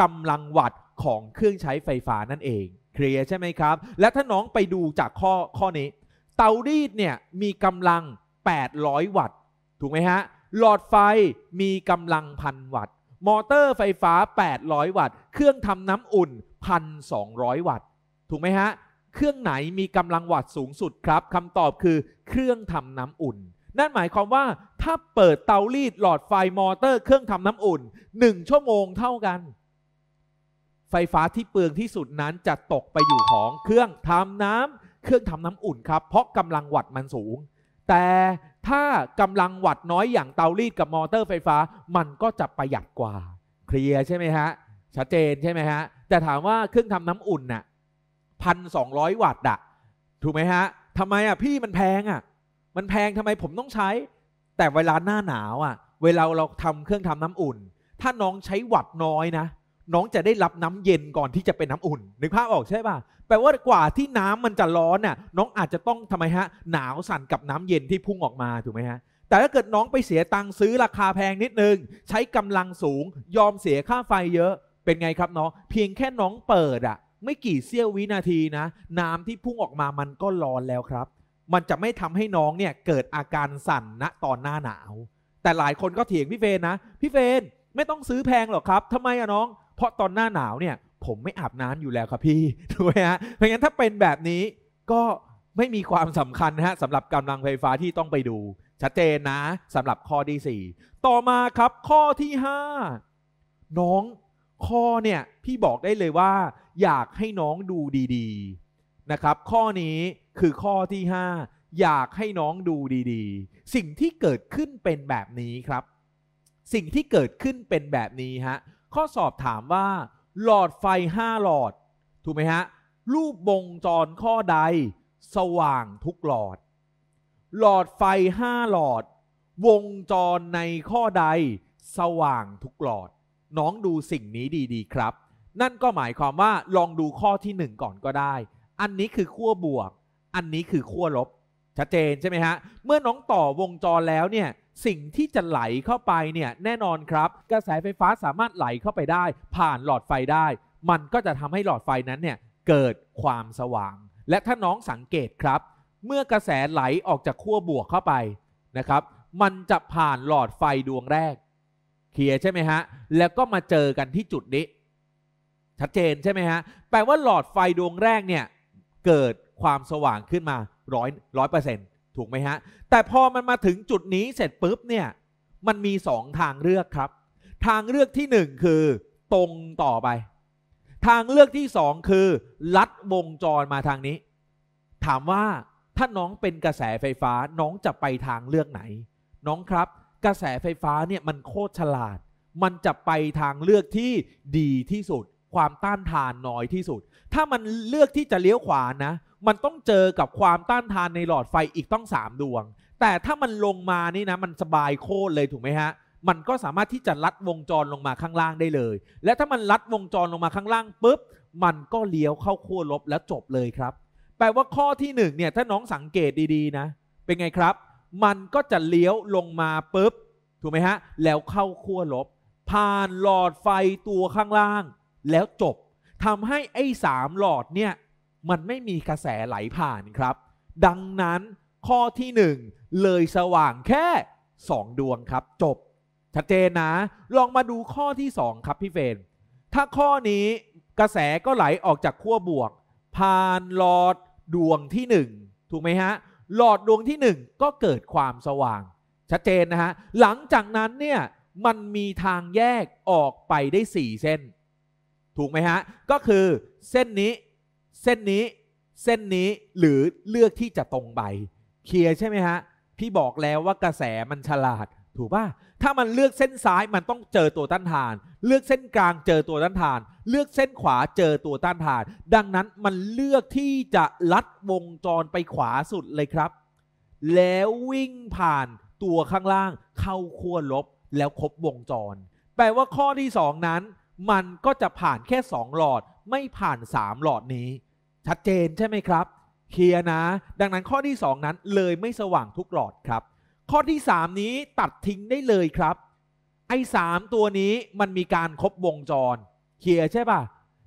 กำลังวัตต์ของเครื่องใช้ไฟฟ้านั่นเอง เคลียร์ใช่ไหมครับ และถ้าน้องไปดูจากข้อข้อนี้เตารีดเนี่ยมีกำลัง 800 วัตต์ถูกไหมฮะ หลอดไฟมีกำลังพันวัตต์ มอเตอร์ไฟฟ้า 800 วัตต์ เครื่องทำน้ำอุ่น 1,200 วัตต์ถูกไหมฮะ เครื่องไหนมีกำลังวัตต์สูงสุดครับคำตอบคือเครื่องทำน้ำอุ่น นั่นหมายความว่าถ้าเปิดเตารีด หลอดไฟมอเตอร์เครื่องทำน้ำอุ่น 1 ชั่วโมงเท่ากัน ไฟฟ้าที่เปลืองที่สุดนั้นจะตกไปอยู่ของเครื่องทำน้ำเครื่องทำน้ำอุ่นครับ เพราะกำลังวัดมันสูง แต่ถ้ากำลังวัดน้อยอย่างเตารีดกับมอเตอร์ไฟฟ้า มันก็จะประหยัดกว่าเคลียร์ใช่ไหมฮะชัดเจนใช่ไหมฮะแต่ถามว่าเครื่องทำน้ำอุ่นน่ะพันสองร้อยวัตต์อะถูกไหมฮะทำไมอ่ะพี่มันแพงอ่ะ มันแพงทำไมผมต้องใช้ แต่เวลาหน้าหนาวอ่ะ เวลาเราทำเครื่องทำน้ำอุ่น ถ้าน้องใช้วัตต์น้อยนะน้องจะได้รับน้ำเย็นก่อนที่จะเป็นน้ำอุ่น นึกภาพออกใช่ป่ะแปลว่ากว่าที่น้ำมันจะร้อนน่ะน้องอาจจะต้องทำไมฮะ หนาวสั่นกับน้ำเย็นที่พุ่งออกมาถูกไหมฮะ แต่ถ้าเกิดน้องไปเสียตังค์ซื้อราคาแพงนิดนึง ใช้กำลังสูง ยอมเสียค่าไฟเยอะ เป็นไงครับน้องเพียงแค่น้องเปิดอะไม่กี่เสี้ยววินาทีนะ น้ำที่พุ่งออกมามันก็ร้อนแล้วครับ มันจะไม่ทำให้น้องเนี่ยเกิดอาการสั่นณตอนหน้าหนาวแต่หลายคนก็เถียงพี่เฟนนะพี่เฟนไม่ต้องซื้อแพงหรอกครับ ทำไมอะน้องราะตอนหน้าหนาวเนี่ย ผมไม่ อาบน้ำอยู่แล้วครับพี่ถูกไหมฮะ เพราะงั้นถ้าเป็นแบบนี้ก็ไม่มีความสำคัญฮะสำหรับกำลังไฟฟ้าที่ต้องไปดูชัดเจนนะ สำหรับข้อที่4ต่อมาครับข้อที่ 5 น้อง ข้อเนี่ย พี่บอกได้เลยว่า อยากให้น้องดูดี ๆนะครับ ข้อนี้คือข้อที่ 5 อยากให้น้องดูดี ๆ สิ่งที่เกิดขึ้นเป็นแบบนี้ครับ สิ่งที่เกิดขึ้นเป็นแบบนี้ฮะข้อสอบถามว่า หลอดไฟ 5 หลอดถูกไหมฮะรูปวงจรข้อใด สว่างทุกหลอด หลอดไฟ5หลอดวงจรในข้อใด สว่างทุกหลอด น้องดูสิ่งนี้ดีๆครับ นั่นก็หมายความว่า ลองดูข้อที่ 1 ก่อนก็ได้ อันนี้คือขั้วบวก อันนี้คือขั้วลบชัดเจนใช่ไหมฮะ เมื่อน้องต่อวงจรแล้วเนี่ยสิ่งที่จะไหลเข้าไปเนี่ยแน่นอนครับ กระแสไฟฟ้าสามารถไหลเข้าไปได้ ผ่านหลอดไฟได้ มันก็จะทำให้หลอดไฟนั้นเนี่ยเกิดความสว่าง และถ้าน้องสังเกตครับ เมื่อกระแสไหลออกจากขั้วบวกเข้าไปนะครับ มันจะผ่านหลอดไฟดวงแรก เคลียร์ใช่ไหมฮะแล้วก็มาเจอกันที่จุดนี้ ชัดเจนใช่ไหมฮะแปลว่าหลอดไฟดวงแรกเนี่ยเกิดความสว่างขึ้นมาร้อยร้อยเปอร์เซ็นต์ถูกไหมฮะแต่พอมันมาถึงจุดนี้เสร็จปุ๊บเนี่ยมันมี 2 ทางเลือกครับ ทางเลือกที่ 1 คือ ตรงต่อไป ทางเลือกที่ 2 คือลัดวงจรมาทางนี้ ถามว่าถ้าน้องเป็นกระแสไฟฟ้าน้องจะไปทางเลือกไหน น้องครับกระแสไฟฟ้าเนี่ยมันโคตรฉลาด มันจะไปทางเลือกที่ดีที่สุด ความต้านทานน้อยที่สุด ถ้ามันเลือกที่จะเลี้ยวขวานะมันต้องเจอกับความต้านทานในหลอดไฟอีกต้อง 3ดวง แต่ถ้ามันลงมานี่นะมันสบายโคตรเลยถูกไหมฮะมันก็สามารถที่จะลัดวงจรลงมาข้างล่างได้เลย และถ้ามันลัดวงจรลงมาข้างล่างปุ๊บ มันก็เลี้ยวเข้าขั้วลบแล้วจบเลยครับ แปลว่าข้อที่1เนี่ยถ้าน้องสังเกตดีๆนะเป็นไงครับ มันก็จะเลี้ยวลงมาปุ๊บถูกไหมฮะแล้วเข้าขั้วลบผ่านหลอดไฟตัวข้างล่าง แล้วจบทำให้ไอ้สามหลอดเนี่ยมันไม่มีกระแสไหลผ่านครับ ดังนั้นข้อที่1เลยสว่างแค่2ดวงครับ จบ ชัดเจนนะ ลองมาดูข้อที่2ครับพี่เฟน ถ้าข้อนี้กระแสก็ไหลออกจากขั้วบวกผ่านหลอด ดวงที่ 1 ถูกไหมฮะ หลอดดวงที่ 1 ก็เกิดความสว่าง ชัดเจนนะฮะ หลังจากนั้นเนี่ยมันมีทางแยกออกไปได้4เส้น ถูกไหมฮะ ก็คือเส้นนี้เส้นนี้ เส้นนี้หรือเลือกที่จะตรงไปเคลียร์ใช่ไหมฮะ พี่บอกแล้วว่ากระแสมันฉลาด ถูกป่ะ ถ้ามันเลือกเส้นซ้ายมันต้องเจอตัวต้านทาน เลือกเส้นกลางเจอตัวต้านทาน เลือกเส้นขวาเจอตัวต้านทาน ดังนั้นมันเลือกที่จะลัดวงจรไปขวาสุดเลยครับ แล้ววิ่งผ่านตัวข้างล่างเข้าขั้วลบแล้วครบวงจร แปลว่าข้อที่2นั้นมันก็จะผ่านแค่ 2 หลอด ไม่ผ่าน 3 หลอดนี้ชัดเจนใช่ไหมครับเคลียนะ ดังนั้นข้อที่2นั้นเลยไม่สว่างทุกหลอดครับ ข้อที่3นี้ตัดทิ้งได้เลยครับไอ้สตัวนี้มันมีการครบวงจรเคลียใช่ปะ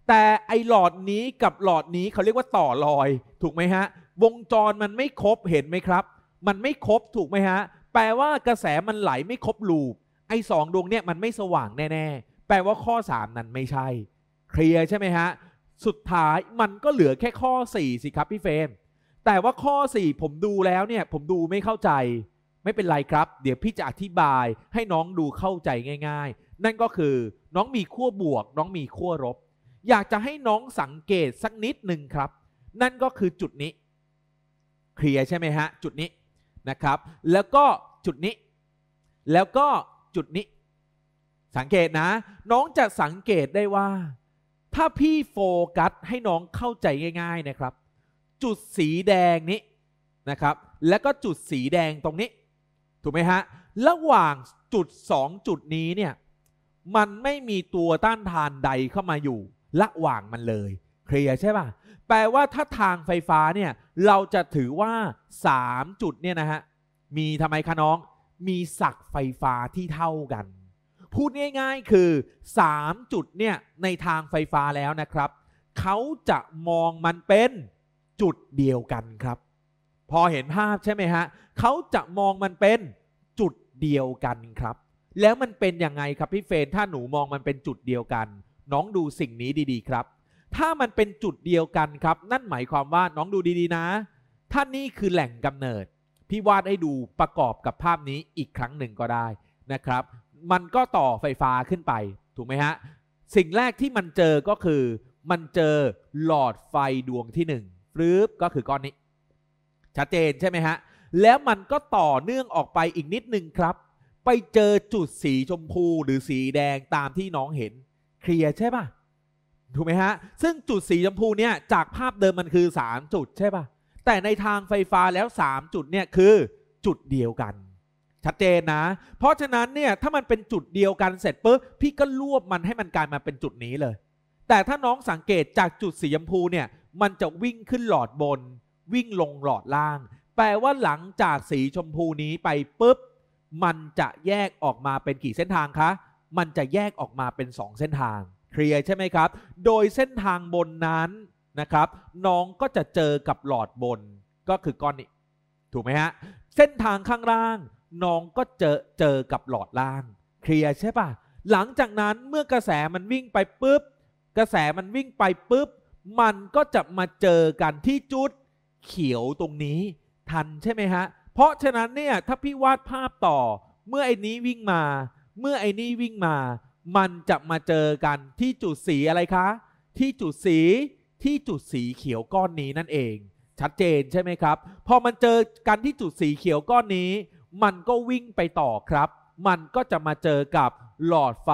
แต่ไอ้หลอดนี้กับหลอดนี้เขาเรียกว่าต่อลอย ถูกไหมฮะวงจรมันไม่ครบเห็นไหมครับ มันไม่ครบถูกไหมฮะแปลว่ากระแสมันไหลไม่ครบลูปไอ้สองดวงเนี่ยมันไม่สว่างแน่ ๆ แปลว่าข้อ 3 นั้นไม่ใช่เคลียใช่ไหมฮะสุดท้ายมันก็เหลือแค่ข้อ 4 สิครับ พี่เฟมแต่ว่าข้อ 4 ผมดูแล้วเนี่ย ผมดูไม่เข้าใจ ไม่เป็นไรครับ เดี๋ยวพี่จะอธิบายให้น้องดูเข้าใจง่ายๆ นั่นก็คือ น้องมีขั้วบวก น้องมีขั้วลบอยากจะให้น้องสังเกตสักนิดหนึ่งครับ นั่นก็คือจุดนี้เคลียร์ใช่ไหมฮะจุดนี้นะครับ แล้วก็จุดนี้ แล้วก็จุดนี้ สังเกตนะ น้องจะสังเกตได้ว่าถ้าพี่โฟกัสให้น้องเข้าใจง่าย ๆนะครับ จุดสีแดงนี้นะครับแล้วก็จุดสีแดงตรงนี้ ถูกไหมฮะระหว่างจุด 2 จุดนี้เนี่ยมันไม่มีตัวต้านทานใดเข้ามาอยู่ ระหว่างมันเลยเคลียร์ใช่ป่ะ แปลว่าถ้าทางไฟฟ้าเนี่ยเราจะถือว่า 3 จุดเนี่ยนะฮะ มีทำไมคะน้อง มีสักไฟฟ้าที่เท่ากันพูดง่ายๆ คือ 3 จุดเนี่ยในทางไฟฟ้าแล้วนะครับ เขาจะมองมันเป็นจุดเดียวกันครับ พอเห็นภาพใช่ไหมฮะเขาจะมองมันเป็นจุดเดียวกันครับ แล้วมันเป็นยังไงครับ พี่เฟน ถ้าหนูมองมันเป็นจุดเดียวกันน้องดูสิ่งนี้ดีๆครับ ถ้ามันเป็นจุดเดียวกันครับ นั่นหมายความว่าน้องดูดีๆนะถ้านี่คือแหล่งกำเนิดพี่วาดให้ดูประกอบกับภาพนี้อีกครั้งหนึ่งก็ได้นะครับมันก็ต่อไฟฟ้าขึ้นไปถูกไหมฮะสิ่งแรกที่มันเจอก็คือ มันเจอหลอดไฟดวงที่หนึ่งรืบก็คือก้อนนี้ชัดเจนใช่ไหมฮะ แล้วมันก็ต่อเนื่องออกไปอีกนิดนึงครับ ไปเจอจุดสีชมพูหรือสีแดงตามที่น้องเห็น เคลียร์ใช่ปะถูกไหมฮะ ซึ่งจุดสีชมพูเนี่ยจากภาพเดิมมันคือ3จุดใช่ปะแต่ในทางไฟฟ้าแล้ว3จุดเนี่ยคือจุดเดียวกันชัดเจนนะ เพราะฉะนั้นเนี่ยถ้ามันเป็นจุดเดียวกันเสร็จปุ๊บพี่ก็รวบมันให้มันกลายมาเป็นจุดนี้เลย แต่ถ้าน้องสังเกตจากจุดสีชมพูเนี่ยมันจะวิ่งขึ้นหลอดบน วิ่งลงหลอดล่าง แปลว่าหลังจากสีชมพูนี้ไปปุ๊บมันจะแยกออกมาเป็นกี่เส้นทางคะมันจะแยกออกมาเป็น2เส้นทาง เคลียร์ใช่ไหมครับ โดยเส้นทางบนนั้นนะครับ น้องก็จะเจอกับหลอดบน ก็คือก้อนนี้ถูกไหมฮะเส้นทางข้างล่างน้องก็เจอเจอกับหลอดล่าง เคลียร์ใช่ปะหลังจากนั้นเมื่อกระแสมันวิ่งไปปุ๊บ กระแสมันวิ่งไปปุ๊บ มันก็จะมาเจอกันที่จุดเขียวตรงนี้ทันใช่ไหมฮะ เพราะฉะนั้นเนี่ยถ้าพี่วาดภาพต่อเมื่อไอ้นี้วิ่งมา เมื่อไอ้นี้วิ่งมา มันจะมาเจอกันที่จุดสีอะไรคะ ที่จุดสีที่จุดสีเขียวก้อนนี้นั่นเอง ชัดเจนใช่ไหมครับ พอมันเจอกันที่จุดสีเขียวก้อนนี้มันก็วิ่งไปต่อครับ มันก็จะมาเจอกับหลอดไฟ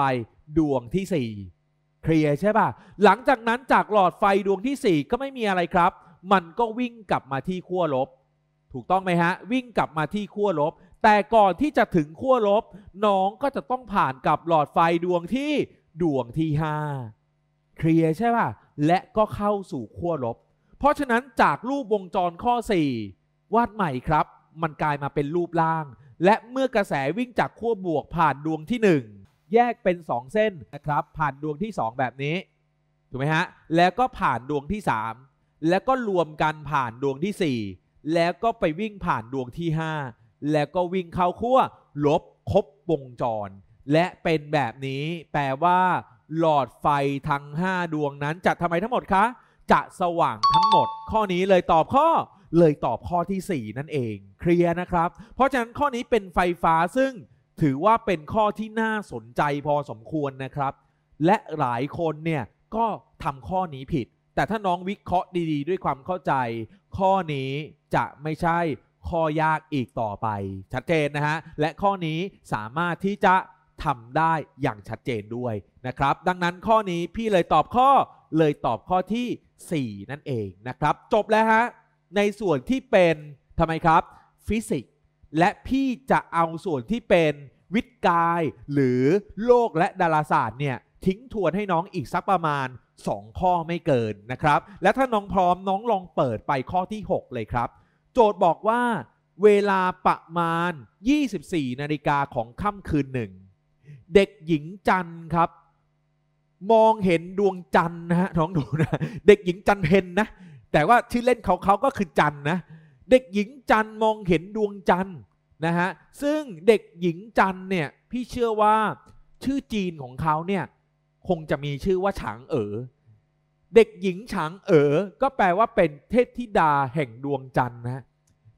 ดวงที่4เคลียร์ใช่ป่ะ หลังจากนั้นจากหลอดไฟดวงที่4ก็ไม่มีอะไรครับ มันก็วิ่งกลับมาที่ขั้วลบ ถูกต้องไหมฮะ วิ่งกลับมาที่ขั้วลบ แต่ก่อนที่จะถึงขั้วลบ น้องก็จะต้องผ่านกับหลอดไฟดวงที่ดวงที่5เคลียร์ใช่ป่ะและก็เข้าสู่ขั้วลบ เพราะฉะนั้นจากรูปวงจรข้อ 4วาดใหม่ครับมันกลายมาเป็นรูปร่าง และเมื่อกระแสวิ่งจากขั้วบวกผ่านดวงที่ 1 แยกเป็น 2 เส้นนะครับ ผ่านดวงที่ 2 แบบนี้ถูกไหมฮะ แล้วก็ผ่านดวงที่ 3 แล้วก็รวมกันผ่านดวงที่ 4 แล้วก็ไปวิ่งผ่านดวงที่ 5 แล้วก็วิ่งเข้าขั้วลบครบวงจร และเป็นแบบนี้แปลว่า หลอดไฟทั้ง 5 ดวงนั้น จะทำไมทั้งหมดคะจะสว่างทั้งหมด ข้อนี้เลยตอบข้อเลยตอบข้อที่ 4 นั่นเองคลียร์นะครับ เพราะฉะนั้นข้อนี้เป็นไฟฟ้าซึ่งถือว่าเป็นข้อที่น่าสนใจพอสมควรนะครับ และหลายคนเนี่ยก็ทำข้อนี้ผิด แต่ถ้าน้องวิเคราะห์ดี ๆ ด้วยความเข้าใจ ข้อนี้จะไม่ใช่ข้อยากอีกต่อไปชัดเจนนะฮะ และข้อนี้สามารถที่จะทำได้อย่างชัดเจนด้วยนะครับ ดังนั้นข้อนี้พี่เลยตอบข้อเลยตอบข้อที่ 4 นั่นเองนะครับ จบแล้วฮะในส่วนที่เป็นทำไมครับฟิสิกส์และพี่จะเอาส่วนที่เป็นวิทย์กายหรือโลกและดาราศาสตร์เนี่ย ทิ้งทวนให้น้องอีกสักประมาณ 2 ข้อไม่เกินนะครับ และถ้าน้องพร้อมน้องลองเปิดไปข้อที่ 6 เลยครับ โจทย์บอกว่าเวลาประมาณ 24 นาฬิกาของค่ำคืนหนึ่ง เด็กหญิงจันครับ มองเห็นดวงจันนะฮะ น้องดูนะ เด็กหญิงจันเพนนะ แต่ว่าชื่อเล่นเขาเขาก็คือจันนะเด็กหญิงจันมองเห็นดวงจันนะฮะ ซึ่งเด็กหญิงจันเนี่ยพี่เชื่อว่าชื่อจีนของเขาเนี่ยคงจะมีชื่อว่า ฉางเอ๋อ เด็กหญิงฉางเอ๋อ ก็แปลว่าเป็นเทพธิดาแห่งดวงจันนะ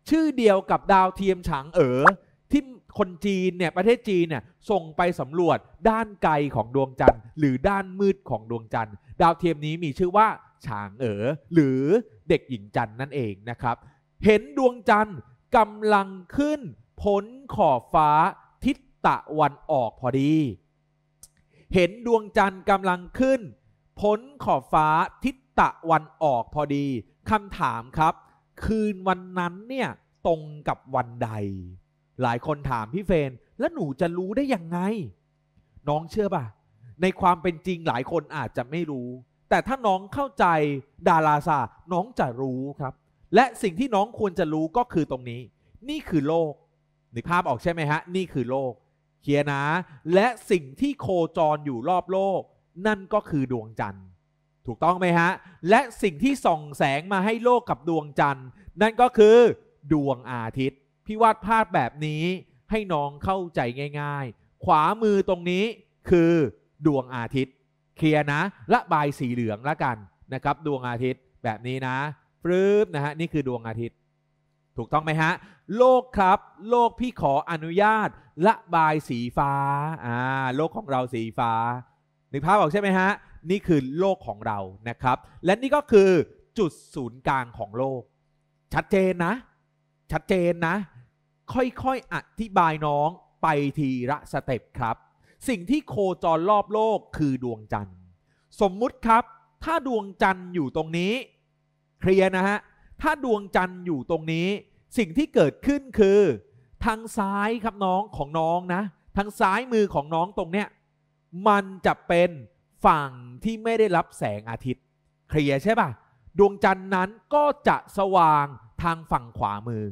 ชื่อเดียวกับดาวเทียมฉางเอ๋อ ที่คนจีนเนี่ยประเทศจีนเนี่ยส่งไปสำรวจด้านไกลของดวงจันทร์หรือด้านมืดของดวงจันทร์ ดาวเทียมนี้มีชื่อว่า ฉางเอ๋อหรือเด็กหญิงจันนั่นเองนะครับเห็นดวงจันทร์กำลังขึ้น พ้นขอบฟ้าทิศตะวันออกพอดี เห็นดวงจันทร์กำลังขึ้นพ้นขอบฟ้าทิศตะวันออกพอดี คำถามครับ คืนวันนั้นเนี่ยตรงกับวันใด หลายคนถามพี่เฟนแล้วหนูจะรู้ได้ยังไง น้องเชื่อป่ะ ในความเป็นจริงหลายคนอาจจะไม่รู้ แต่ถ้าน้องเข้าใจดาราศาสตร์น้องจะรู้ครับและสิ่งที่น้องควรจะรู้ก็คือตรงนี้ นี่คือโลกนึกภาพออกใช่ไหมฮะนี่คือโลกเคียนะ และสิ่งที่โคจรอยู่รอบโลก นั่นก็คือดวงจันทร์ถูกต้องไหมฮะ และสิ่งที่ส่องแสงมาให้โลกกับดวงจันทร์ นั่นก็คือดวงอาทิตย์ พี่วาดภาพแบบนี้ ให้น้องเข้าใจง่ายๆ ขวามือตรงนี้คือดวงอาทิตย์เคลียนะละบายสีเหลืองละกันนะครับ ดวงอาทิตย์แบบนี้นะปื๊บนะฮะนี่คือดวงอาทิตย์ ถูกต้องไหมฮะโลกครับ โลกพี่ขออนุญาตละบายสีฟ้าอ่าโลกของเราสีฟ้านึกภาพออกใช่ไหมฮะนี่คือโลกของเรานะครับ และนี่ก็คือจุดศูนย์กลางของโลก ชัดเจนนะ ชัดเจนนะ ค่อยๆอธิบายน้องไปทีละสเต็ปครับ สิ่งที่โคจรรอบโลกคือดวงจันทร์ สมมุติครับถ้าดวงจันทร์อยู่ตรงนี้เคลียร์นะฮะ ถ้าดวงจันทร์อยู่ตรงนี้ สิ่งที่เกิดขึ้นคือทางซ้ายครับน้องของน้องนะ ทางซ้ายมือของน้องตรงเนี้ย มันจะเป็นฝั่งที่ไม่ได้รับแสงอาทิตย์เคลียร์ใช่ป่ะ ดวงจันทร์นั้นก็จะสว่างทางฝั่งขวามือ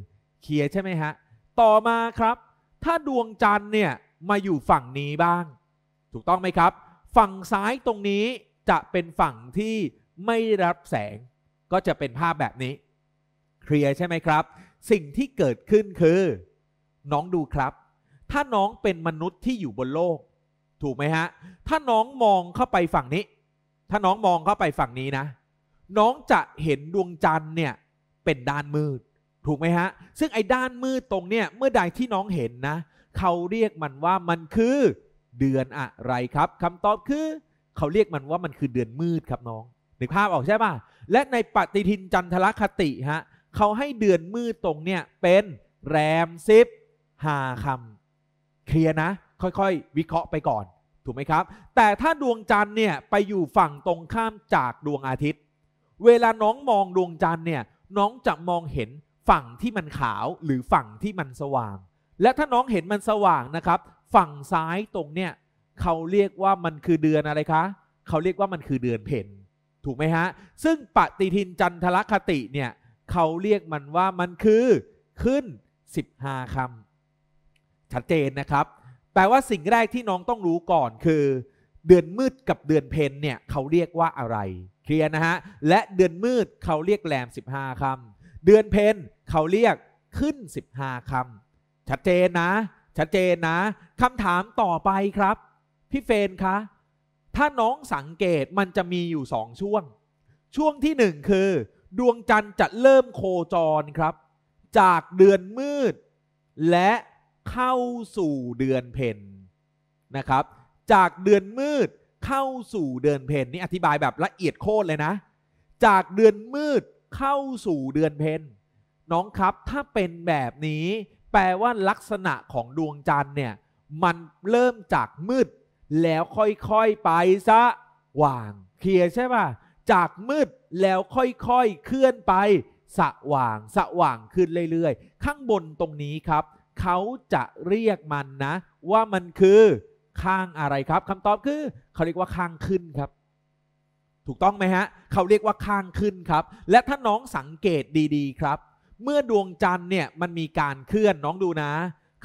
เคลียร์ใช่ไหมฮะ ต่อมาครับ ถ้าดวงจันทร์เนี่ยมาอยู่ฝั่งนี้บ้าง ถูกต้องไหมครับ ฝั่งซ้ายตรงนี้จะเป็นฝั่งที่ไม่ได้รับแสงก็จะเป็นภาพแบบนี้ เคลียร์ใช่ไหมครับ สิ่งที่เกิดขึ้นคือน้องดูครับ ถ้าน้องเป็นมนุษย์ที่อยู่บนโลกถูกไหมฮะถ้าน้องมองเข้าไปฝั่งนี้ ถ้าน้องมองเข้าไปฝั่งนี้นะ น้องจะเห็นดวงจันทร์เนี่ยเป็นด้านมืด ถูกไหมฮะซึ่งไอ้ด้านมืดตรงเนี่ยเมื่อใดที่น้องเห็นนะเขาเรียกมันว่ามันคือเดือนอะไรครับคำตอบคือ เขาเรียกมันว่ามันคือเดือนมืดครับน้องึกภาพออกใช่ป่ะ และในปฏิทินจันทรคติฮะ เขาให้เดือนมืดตรงเนี่ยเป็นแรมซิบหาคำเคลียร์นะ ค่อยๆ วิเคราะห์ไปก่อน ถูกไหมครับ แต่ถ้าดวงจันทร์เนี่ยไปอยู่ฝั่งตรงข้ามจากดวงอาทิตย์ เวลาน้องมองดวงจันทร์เนี่ย น้องจะมองเห็นฝั่งที่มันขาวหรือฝั่งที่มันสว่าง และถ้าน้องเห็นมันสว่างนะครับ ฝั่งซ้ายตรงเนี่ยเขาเรียกว่ามันคือเดือนอะไรคะเขาเรียกว่ามันคือเดือนเพ็ญถูกไหมฮะ ซึ่งปฏิทินจันทรคติเนี่ยเขาเรียกมันว่ามันคือขึ้น 15คำ ชัดเจนนะครับ แปลว่าสิ่งแรกที่น้องต้องรู้ก่อนคือ เดือนมืดกับเดือนเพนเนี่ยเขาเรียกว่าอะไรเคลียร์นะฮะและเดือนมืดเขาเรียกแรม 15คำ เดือนเพนเขาเรียกขึ้น 15คำ ชัดเจนนะ ชัดเจนนะ คำถามต่อไปครับพี่เฟนคะถ้าน้องสังเกตมันจะมีอยู่สองช่วง ช่วงที่หนึ่งคือ ดวงจันทร์จะเริ่มโคจรครับ จากเดือนมืด และเข้าสู่เดือนเพนนะครับ จากเดือนมืดเข้าสู่เดือนเพนนี่อธิบายแบบละเอียดโคตรเลยนะ จากเดือนมืดเข้าสู่เดือนเพนน้องครับถ้าเป็นแบบนี้แปลว่าลักษณะของดวงจันทร์เนี่ยมันเริ่มจากมืดแล้วค่อยๆไปซะว่าง เคลียร์ใช่ป่ะจากมืดแล้วค่อยๆเคลื่อนไปสว่างสว่างขึ้นเรื่อยๆ ข้างบนตรงนี้ครับเขาจะเรียกมันนะ ว่ามันคือข้างอะไรครับคำตอบคือเขาเรียกว่าข้างขึ้นครับ ถูกต้องไหมฮะ เขาเรียกว่าข้างขึ้นครับ และถ้าน้องสังเกตดีๆครับ เมื่อดวงจันทร์เนี่ยมันมีการเคลื่อนน้องดูนะ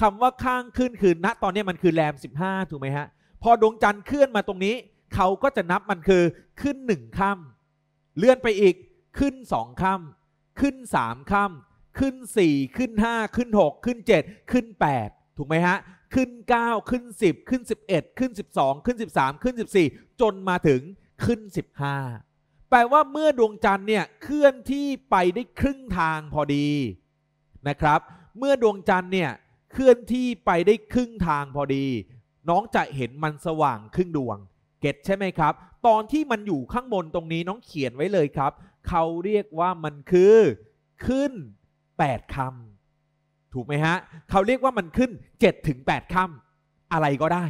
คำว่าข้างขึ้นคือณตอนนี้มันคือแรม 15 ถูกไหมฮะพอดวงจันทร์เคลื่อนมาตรงนี้ เขาก็จะนับมันคือขึ้นหนึ่งค่ำ เลื่อนไปอีกขึ้นสองค่ำขึ้นสามค่ำขึ้นสี่ขึ้นห้าขึ้นหกขึ้นเจ็ดขึ้นแปดถูกไหมฮะขึ้นเก้าขึ้นสิบขึ้นสิบเอ็ดขึ้นสิบสองขึ้นสิบสามขึ้นสิบสี่จนมาถึงขึ้นสิบห้าแปลว่าเมื่อดวงจันทร์เนี่ยเคลื่อนที่ไปได้ครึ่งทางพอดี นะครับ เมื่อดวงจันทร์เนี่ยเคลื่อนที่ไปได้ครึ่งทางพอดีน้องจะเห็นมันสว่างครึ่งดวงเก็ตใช่ไหมครับ ตอนที่มันอยู่ข้างบนตรงนี้น้องเขียนไว้เลยครับ เขาเรียกว่ามันคือขึ้น 8คำถูกไหมฮะเขาเรียกว่ามันขึ้น 7 ถึง 8คำอะไรก็ได้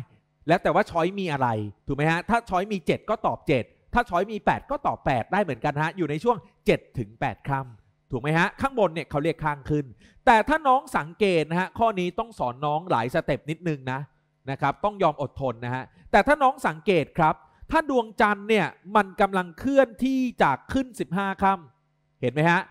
แล้วแต่ว่าช้อยมีอะไรถูกไหมฮะถ้าช้อยมี 7 ก็ตอบ 7 ถ้าช้อยมี 8 ก็ตอบ 8 ได้เหมือนกันฮะ อยู่ในช่วง7ถึง8คำถูกไหมฮะข้างบนเนี่ยเขาเรียกข้างขึ้น แต่ถ้าน้องสังเกตนะฮะข้อนี้ต้องสอนน้องหลายสเต็ปนิดนึงนะนะครับต้องยอมอดทนนะฮะแต่ถ้าน้องสังเกตครับ ถ้าดวงจันทร์เนี่ยมันกำลังเคลื่อนที่จากขึ้น15ค่ำเห็นไหมฮะ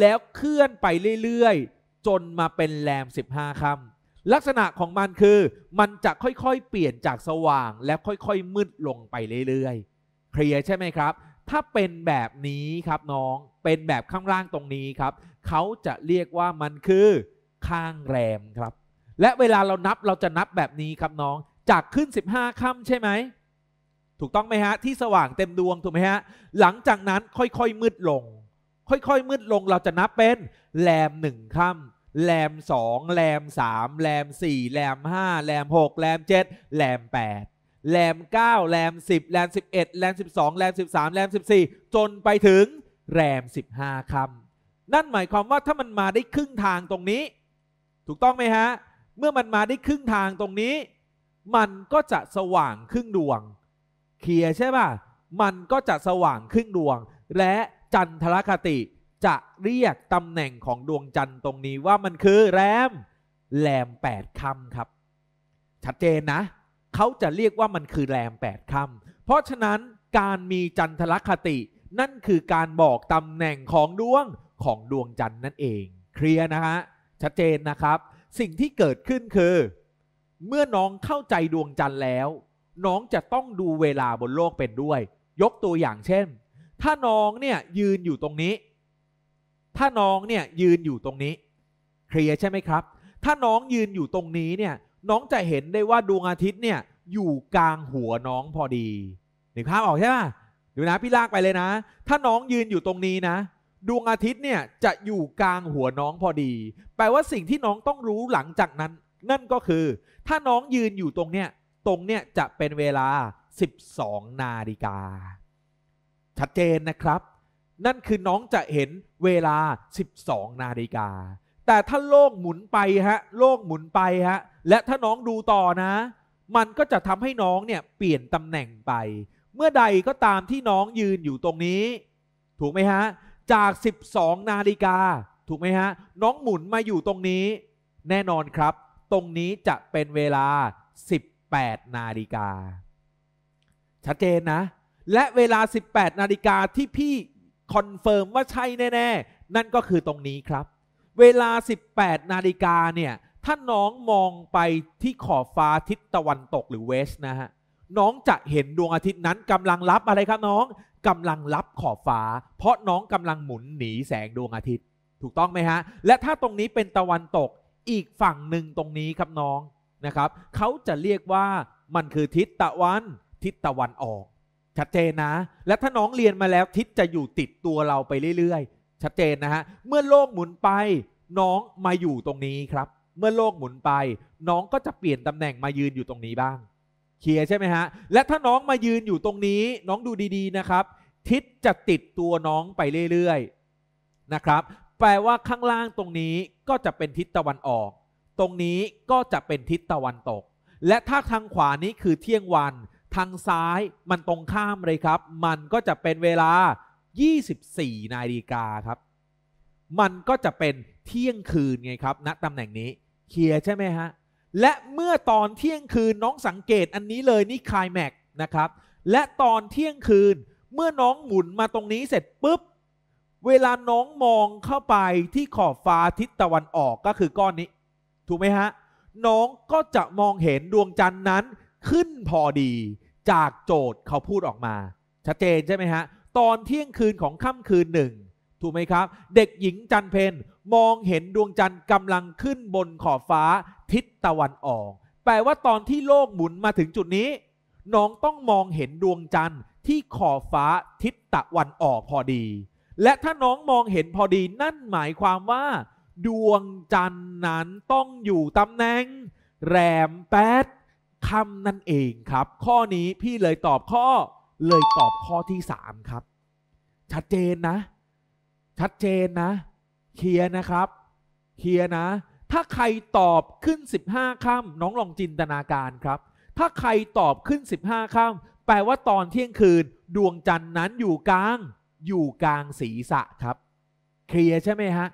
แล้วเคลื่อนไปเรื่อยๆจนมาเป็นแรม 15ค่ำลักษณะของมันคือ มันจะค่อยๆ เปลี่ยนจากสว่างและค่อยๆมืดลงไปเรื่อย ๆเคลียร์ใช่ไหมครับ ถ้าเป็นแบบนี้ครับน้องเป็นแบบข้างล่างตรงนี้ครับเขาจะเรียกว่ามันคือข้างแรมครับและเวลาเรานับเราจะนับแบบนี้ครับน้องจากขึ้น15ค่ำใช่ไหม ถูกต้องไหมฮะ ที่สว่างเต็มดวงถูกไหมฮะ หลังจากนั้นค่อย ๆมืดลง ค่อยๆมืดลงเราจะนับเป็นแรมหนึ่งคำแรมสองแรมสามแรมสี่แรมห้าแรมหกแรมเจ็ดแรมแปดแรมเก้าแรมสิบแรมสิบเอ็ดแรมส2ิบองแรมส3ิบามแรมส4ิบี่จนไปถึงแรมสิบห้าคำนั่นหมายความว่าถ้ามันมาได้ครึ่งทางตรงนี้ ถูกต้องไหมฮะเมื่อมันมาได้ครึ่งทางตรงนี้ มันก็จะสว่างครึ่งดวง เคลียใช่ป่ะมันก็จะสว่างครึ่งดวง และจันทรคติ จะเรียกตำแหน่งของดวงจันทร์ตรงนี้ว่ามันคือแรมแรมแปดค่ำครับ ชัดเจนนะ เขาจะเรียกว่ามันคือแรมแปดค่ำเพราะฉะนั้นการมีจันทรคติ นั่นคือการบอกตำแหน่งของดวงของดวงจันทร์นั่นเอง เคลียร์นะฮะชัดเจนนะครับสิ่งที่เกิดขึ้นคือเมื่อน้องเข้าใจดวงจันทร์แล้ว น้องจะต้องดูเวลาบนโลกเป็นด้วย ยกตัวอย่างเช่น ถ้าน้องเนี่ยยืนอยู่ตรงนี้ ถ้าน้องเนี่ยยืนอยู่ตรงนี้ เคลียร์ใช่ไหมครับ ถ้าน้องยืนอยู่ตรงนี้เนี่ยน้องจะเห็นได้ว่าดวงอาทิตย์เนี่ยอยู่กลางหัวน้องพอดีเห็นภาพออกใช่ไหมดูนะพี่ลากไปเลยนะ ถ้าน้องยืนอยู่ตรงนี้นะดวงอาทิตย์เนี่ยจะอยู่กลางหัวน้องพอดี แปลว่าสิ่งที่น้องต้องรู้หลังจากนั้น นั่นก็คือ ถ้าน้องยืนอยู่ตรงเนี้ยตรงเนี้ยจะเป็นเวลา 12นาฬิกาชัดเจนนะครับ นั่นคือน้องจะเห็นเวลา 12นาฬิกาแต่ถ้าโลกหมุนไปฮะ โลกหมุนไปฮะและถ้าน้องดูต่อนะ มันก็จะทำให้น้องเนี่ยเปลี่ยนตำแหน่งไป เมื่อใดก็ตามที่น้องยืนอยู่ตรงนี้ ถูกไหมฮะจาก 12 นาฬิกาถูกไหมฮะ น้องหมุนมาอยู่ตรงนี้ แน่นอนครับ ตรงนี้จะเป็นเวลา 18 นาฬิกา ชัดเจนนะ และเวลา 18 นาฬิกาที่พี่คอนเฟิร์มว่าใช่แน่ๆ นั่นก็คือตรงนี้ครับ เวลา 18 นาฬิกาเนี่ย ถ้าน้องมองไปที่ขอบฟ้าทิศตะวันตกหรือเวสนะฮะ น้องจะเห็นดวงอาทิตย์นั้นกำลังรับอะไรครับน้องกำลังรับขอบฟ้าเพราะน้องกำลังหมุนหนีแสงดวงอาทิตย์ ถูกต้องไหมฮะและถ้าตรงนี้เป็นตะวันตกอีกฝั่งหนึ่งตรงนี้ครับน้องนะครับเขาจะเรียกว่ามันคือทิศตะวันทิศตะวันออก ชัดเจนนะ และถ้าน้องเรียนมาแล้วทิศจะอยู่ติดตัวเราไปเรื่อยๆชัดเจนนะฮะเมื่อโลกหมุนไป น้องมาอยู่ตรงนี้ครับ เมื่อโลกหมุนไป น้องก็จะเปลี่ยนตำแหน่งมายืนอยู่ตรงนี้บ้างเคลียร์ใช่ไหมฮะ และถ้าน้องมายืนอยู่ตรงนี้ น้องดูดีๆนะครับ ทิศจะติดตัวน้องไปเรื่อยๆ นะครับ แปลว่าข้างล่างตรงนี้ก็จะเป็นทิศตะวันออก ตรงนี้ก็จะเป็นทิศตะวันตก และถ้าทางขวานี้คือเที่ยงวันทางซ้ายมันตรงข้ามเลยครับ มันก็จะเป็นเวลา 24 นาฬิกาครับ มันก็จะเป็นเที่ยงคืนไงครับณนะตำแหน่งนี้เคลียร์ใช่ไหมฮะและเมื่อตอนเที่ยงคืนน้องสังเกตอันนี้เลยนี่คลายแม็กนะครับและตอนเที่ยงคืนเมื่อน้องหมุนมาตรงนี้เสร็จปุ๊บ เวลาน้องมองเข้าไปที่ขอบฟ้าทิศตะวันออกก็คือก้อนนี้ ถูกไหมฮะน้องก็จะมองเห็นดวงจันทร์นั้นขึ้นพอดีจากโจทย์เขาพูดออกมา ชัดเจนใช่ไหมฮะตอนเที่ยงคืนของค่ำคืนหนึ่งถูกไหมครับ เด็กหญิงจันเพนมองเห็นดวงจันทร์กำลังขึ้นบนขอบฟ้าทิศตะวันออก แปลว่าตอนที่โลกหมุนมาถึงจุดนี้ น้องต้องมองเห็นดวงจันทร์ ที่ขอบฟ้าทิศตะวันออกพอดี และถ้าน้องมองเห็นพอดี นั่นหมายความว่า ดวงจันทร์นั้นต้องอยู่ตำแหน่งแรมแปดคำนั่นเองครับ ข้อนี้พี่เลยตอบข้อ เลยตอบข้อที่สามครับ ชัดเจนนะ ชัดเจนนะเคลียร์นะครับเคลียร์นะถ้าใครตอบขึ้น 15ค่ำน้องลองจินตนาการครับ ถ้าใครตอบขึ้น 15ค่ำแปลว่าตอนเที่ยงคืน ดวงจันทร์นั้นอยู่กลาง อยู่กลางศีรษะครับเคลียร์ใช่ไหมฮะ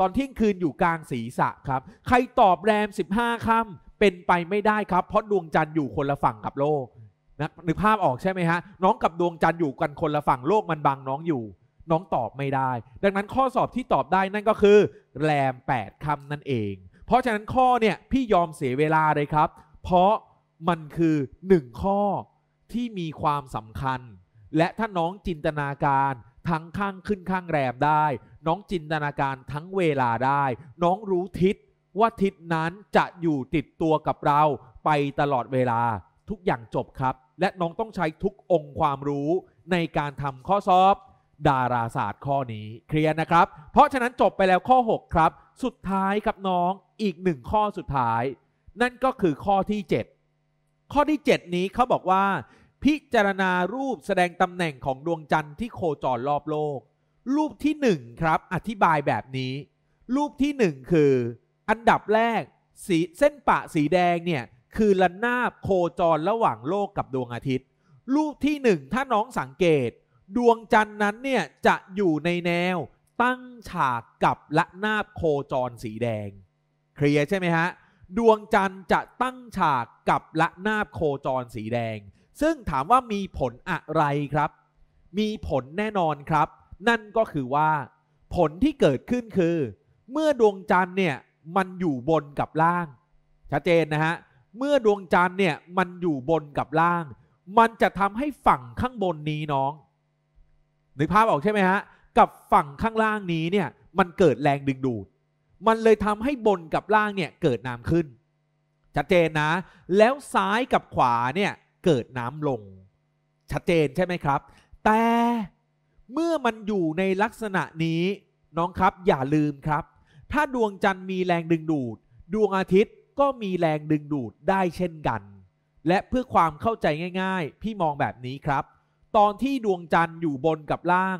ตอนเที่ยงคืนอยู่กลางศีรษะครับ ใครตอบแรม 15ค่ำเป็นไปไม่ได้ครับเพราะดวงจันทร์อยู่คนละฝั่งกับโลกนะนึกภาพออกใช่ไหมฮะน้องกับดวงจันทร์อยู่กันคนละฝั่งโลกมันบังน้องอยู่ น้องตอบไม่ได้ ดังนั้นข้อสอบที่ตอบได้นั่นก็คือแรม8คำนั่นเอง เพราะฉะนั้นข้อเนี่ยพี่ยอมเสียเวลาเลยครับ เพราะมันคือ 1 ข้อที่มีความสำคัญ และถ้าน้องจินตนาการทั้งข้างขึ้นข้างแรมได้ น้องจินตนาการทั้งเวลาได้ น้องรู้ทิศว่าทิศนั้นจะอยู่ติดตัวกับเราไปตลอดเวลาทุกอย่างจบครับ และน้องต้องใช้ทุกองค์ความรู้ในการทำข้อสอบดาราศาสตร์ข้อนี้เคลียร์นะครับ เพราะฉะนั้นจบไปแล้วข้อ 6 ครับ สุดท้ายครับน้องอีกหนึ่งข้อสุดท้าย นั่นก็คือข้อที่ 7 ข้อที่ 7 นี้เขาบอกว่า พิจารณารูปแสดงตำแหน่งของดวงจันทร์ที่โคจรรอบโลก รูปที่ 1 ครับอธิบายแบบนี้ รูปที่ 1 คือ อันดับแรกสีเส้นปะสีแดงเนี่ย คือระนาบโคจรระหว่างโลกกับดวงอาทิตย์ รูปที่ 1 ถ้าน้องสังเกตดวงจันทร์นั้นเนี่ยจะอยู่ในแนว ตั้งฉากกับละนาบโคจรสีแดง เคลียร์ใช่ไหมฮะ ดวงจันทร์จะตั้งฉากกับละนาบโคจรสีแดง ซึ่งถามว่ามีผลอะไรครับ มีผลแน่นอนครับ นั่นก็คือว่าผลที่เกิดขึ้นคือเมื่อดวงจันทร์เนี่ยมันอยู่บนกับล่าง ชัดเจนนะฮะ เมื่อดวงจันทร์เนี่ยมันอยู่บนกับล่าง มันจะทำให้ฝั่งข้างบนนี้น้องนึกภาพออกใช่ไหมฮะกับฝั่งข้างล่างนี้เนี่ยมันเกิดแรงดึงดูด มันเลยทำให้บนกับล่างเนี่ยเกิดน้ำขึ้น ชัดเจนนะ แล้วซ้ายกับขวาเนี่ยเกิดน้ำลง ชัดเจนใช่ไหมครับ แต่เมื่อมันอยู่ในลักษณะนี้น้องครับอย่าลืมครับ ถ้าดวงจันทร์มีแรงดึงดูด ดวงอาทิตย์ก็มีแรงดึงดูดได้เช่นกัน และเพื่อความเข้าใจง่าย ๆ พี่มองแบบนี้ครับตอนที่ดวงจันทร์อยู่บนกับล่าง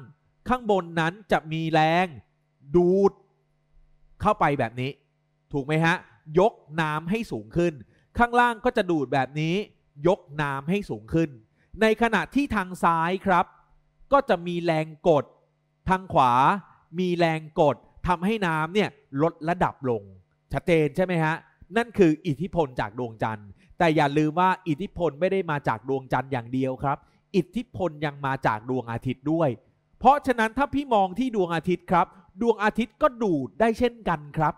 ข้างบนนั้นจะมีแรงดูดเข้าไปแบบนี้ ถูกไหมฮะ ยกน้ำให้สูงขึ้น ข้างล่างก็จะดูดแบบนี้ ยกน้ำให้สูงขึ้น ในขณะที่ทางซ้ายครับ ก็จะมีแรงกดทางขวา มีแรงกดทำให้น้ำเนี่ยลดระดับลงชัดเจนใช่ไหมฮะ นั่นคืออิทธิพลจากดวงจันทร์ แต่อย่าลืมว่าอิทธิพลไม่ได้มาจากดวงจันทร์อย่างเดียวครับอิทธิพลยังมาจากดวงอาทิตย์ด้วย เพราะฉะนั้นถ้าพี่มองที่ดวงอาทิตย์ครับ ดวงอาทิตย์ก็ดูดได้เช่นกันครับ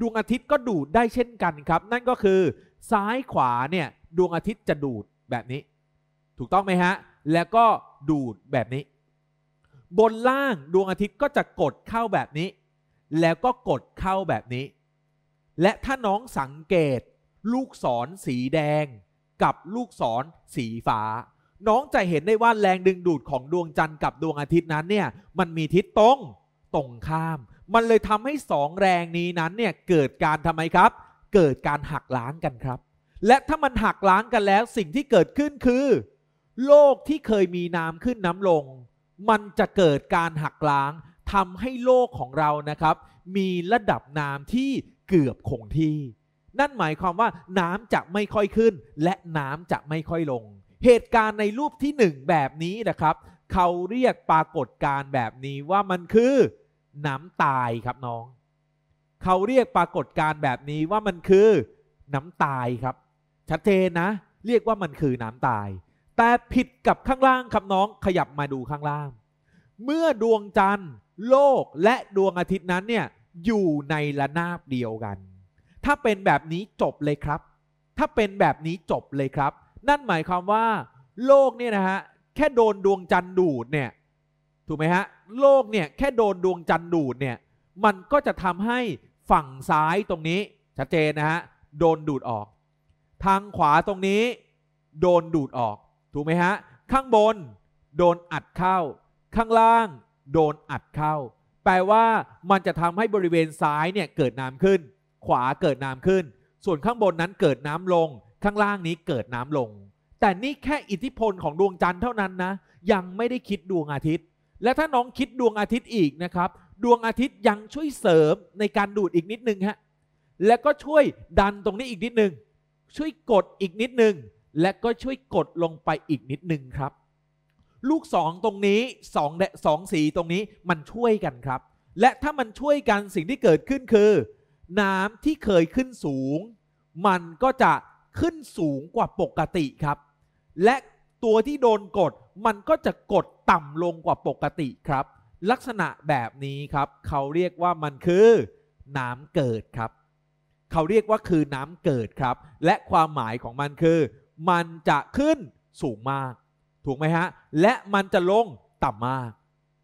ดวงอาทิตย์ก็ดูดได้เช่นกันครับ นั่นก็คือ ซ้ายขวาเนี่ยดวงอาทิตย์จะดูดแบบนี้ ถูกต้องไหมฮะ แล้วก็ดูดแบบนี้บนล่างดวงอาทิตย์ก็จะกดเข้าแบบนี้ แล้วก็กดเข้าแบบนี้ และถ้าน้องสังเกต ลูกศร สีแดงกับลูกศรสีฟ้าน้องจะเห็นได้ว่าแรงดึงดูดของดวงจันทร์กับดวงอาทิตย์นั้นเนี่ยมันมีทิศตรงตรงข้าม มันเลยทำให้สองแรงนี้นั้นเนี่ยเกิดการทำไมครับ เกิดการหักล้างกันครับ และถ้ามันหักล้างกันแล้วสิ่งที่เกิดขึ้นคือ โลกที่เคยมีน้ำขึ้นน้ำลง มันจะเกิดการหักล้างทำให้โลกของเรานะครับ มีระดับน้ำที่เกือบคงที่ นั่นหมายความว่าน้ำจะไม่ค่อยขึ้น และน้ำจะไม่ค่อยลงเหตุการณ์ในรูปที่1แบบนี้นะครับ เขาเรียกปรากฏการณ์แบบนี้ว่ามันคือน้ำตายครับน้อง เขาเรียกปรากฏการณ์แบบนี้ว่ามันคือ น้ำตายครับ ชัดเจนนะ เรียกว่ามันคือน้ำตาย แต่ผิดกับข้างล่างครับ น้องขยับมาดูข้างล่าง เมื่อดวงจันทร์ โลกและดวงอาทิตย์นั้นเนี่ยอยู่ในระนาบเดียวกัน ถ้าเป็นแบบนี้จบเลยครับ ถ้าเป็นแบบนี้จบเลยครับนั่นหมายความว่า โลกเนี่ยนะฮะแค่โดนดวงจันทร์ดูดเนี่ยถูกไหมฮะโลกเนี่ยแค่โดนดวงจันทร์ดูดเนี่ยมันก็จะทำให้ฝั่งซ้ายตรงนี้ชัดเจนนะฮะโดนดูดออกทางขวาตรงนี้ โดนดูดออกถูกไหมฮะข้างบน โดนอัดเข้า ข้างล่าง โดนอัดเข้า แปลว่ามันจะทำให้บริเวณซ้ายเนี่ยเกิดน้ำขึ้น ขวาเกิดน้ำขึ้น ส่วนข้างบนนั้นเกิดน้ำลงข้างล่างนี้เกิดน้ำลง แต่นี่แค่อิทธิพลของดวงจันทร์เท่านั้นนะ ยังไม่ได้คิดดวงอาทิตย์ และถ้าน้องคิดดวงอาทิตย์อีกนะครับ ดวงอาทิตย์ยังช่วยเสริมในการดูดอีกนิดนึงฮะ และก็ช่วยดันตรงนี้อีกนิดนึงช่วยกดอีกนิดนึงและก็ช่วยกดลงไปอีกนิดนึงครับ ลูกสองตรงนี้สองสองสีตรงนี้มันช่วยกันครับ และถ้ามันช่วยกันสิ่งที่เกิดขึ้นคือ น้ำที่เคยขึ้นสูง มันก็จะขึ้นสูงกว่าปกติครับ และตัวที่โดนกดมันก็จะกดต่ำลงกว่าปกติครับ ลักษณะแบบนี้ครับ เขาเรียกว่ามันคือน้ำเกิดครับ เขาเรียกว่าคือน้ำเกิดครับ และความหมายของมันคือ มันจะขึ้นสูงมาก ถูกไหมฮะ และมันจะลงต่ำมาก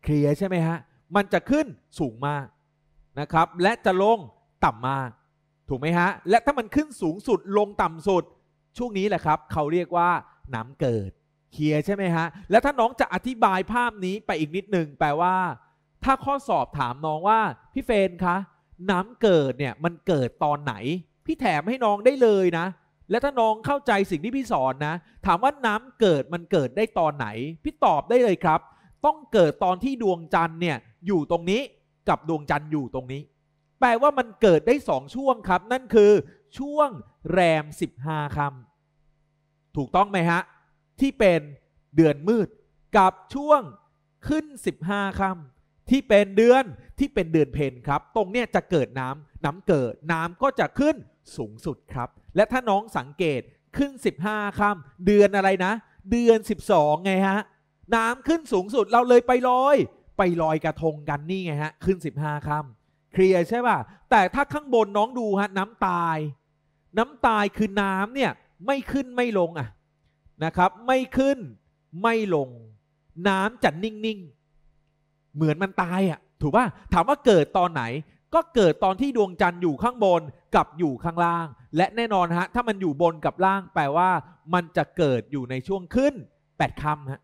เคลียร์ใช่ไหมฮะมันจะขึ้นสูงมากนะครับ และจะลงต่ำมากถูกไหมฮะ และถ้ามันขึ้นสูงสุดลงต่ำสุดช่วงนี้แหละครับเขาเรียกว่า น้ำเกิดเคลียใช่ไหมฮะแล้วถ้าน้องจะอธิบายภาพนี้ไปอีกนิดหนึ่งแปลว่า ถ้าข้อสอบถามน้องว่าพี่เฟนคะน้ำเกิดเนี่ยมันเกิดตอนไหน พี่แถมให้น้องได้เลยนะและถ้าน้องเข้าใจสิ่งที่พี่สอนนะถามว่าน้ำเกิดมันเกิดได้ตอนไหน พี่ตอบได้เลยครับ ต้องเกิดตอนที่ดวงจันทร์เนี่ยอยู่ตรงนี้กับดวงจันทร์อยู่ตรงนี้แปลว่ามันเกิดได้สองช่วงครับ นั่นคือช่วงแรม 15คำ ถูกต้องไหมฮะ ที่เป็นเดือนมืดกับช่วงขึ้น 15คำ ที่เป็นเดือนที่เป็นเดือนเพนครับ ตรงเนี้ยจะเกิดน้ำน้ำเกิดน้ำก็จะขึ้นสูงสุดครับ และถ้าน้องสังเกตขึ้น 15คำ เดือนอะไรนะ เดือน 12 ไงฮะ น้ำขึ้นสูงสุดเราเลยไปลอย ไปลอยกระทงกันนี่ไงฮะขึ้น 15คำเคลียร์ใช่ป่ะ แต่ถ้าข้างบนน้องดูฮะน้ำตาย น้ำตายคือน้ำเนี่ยไม่ขึ้นไม่ลงอ่ะนะครับ ไม่ขึ้น ไม่ลง น้ำจะนิ่งๆ เหมือนมันตายอ่ะถูกป่ะถามว่าเกิดตอนไหน ก็เกิดตอนที่ดวงจันทร์อยู่ข้างบนกับอยู่ข้างล่าง และแน่นอนฮะถ้ามันอยู่บนกับล่างแปลว่า มันจะเกิดอยู่ในช่วงขึ้นแปดคำฮะ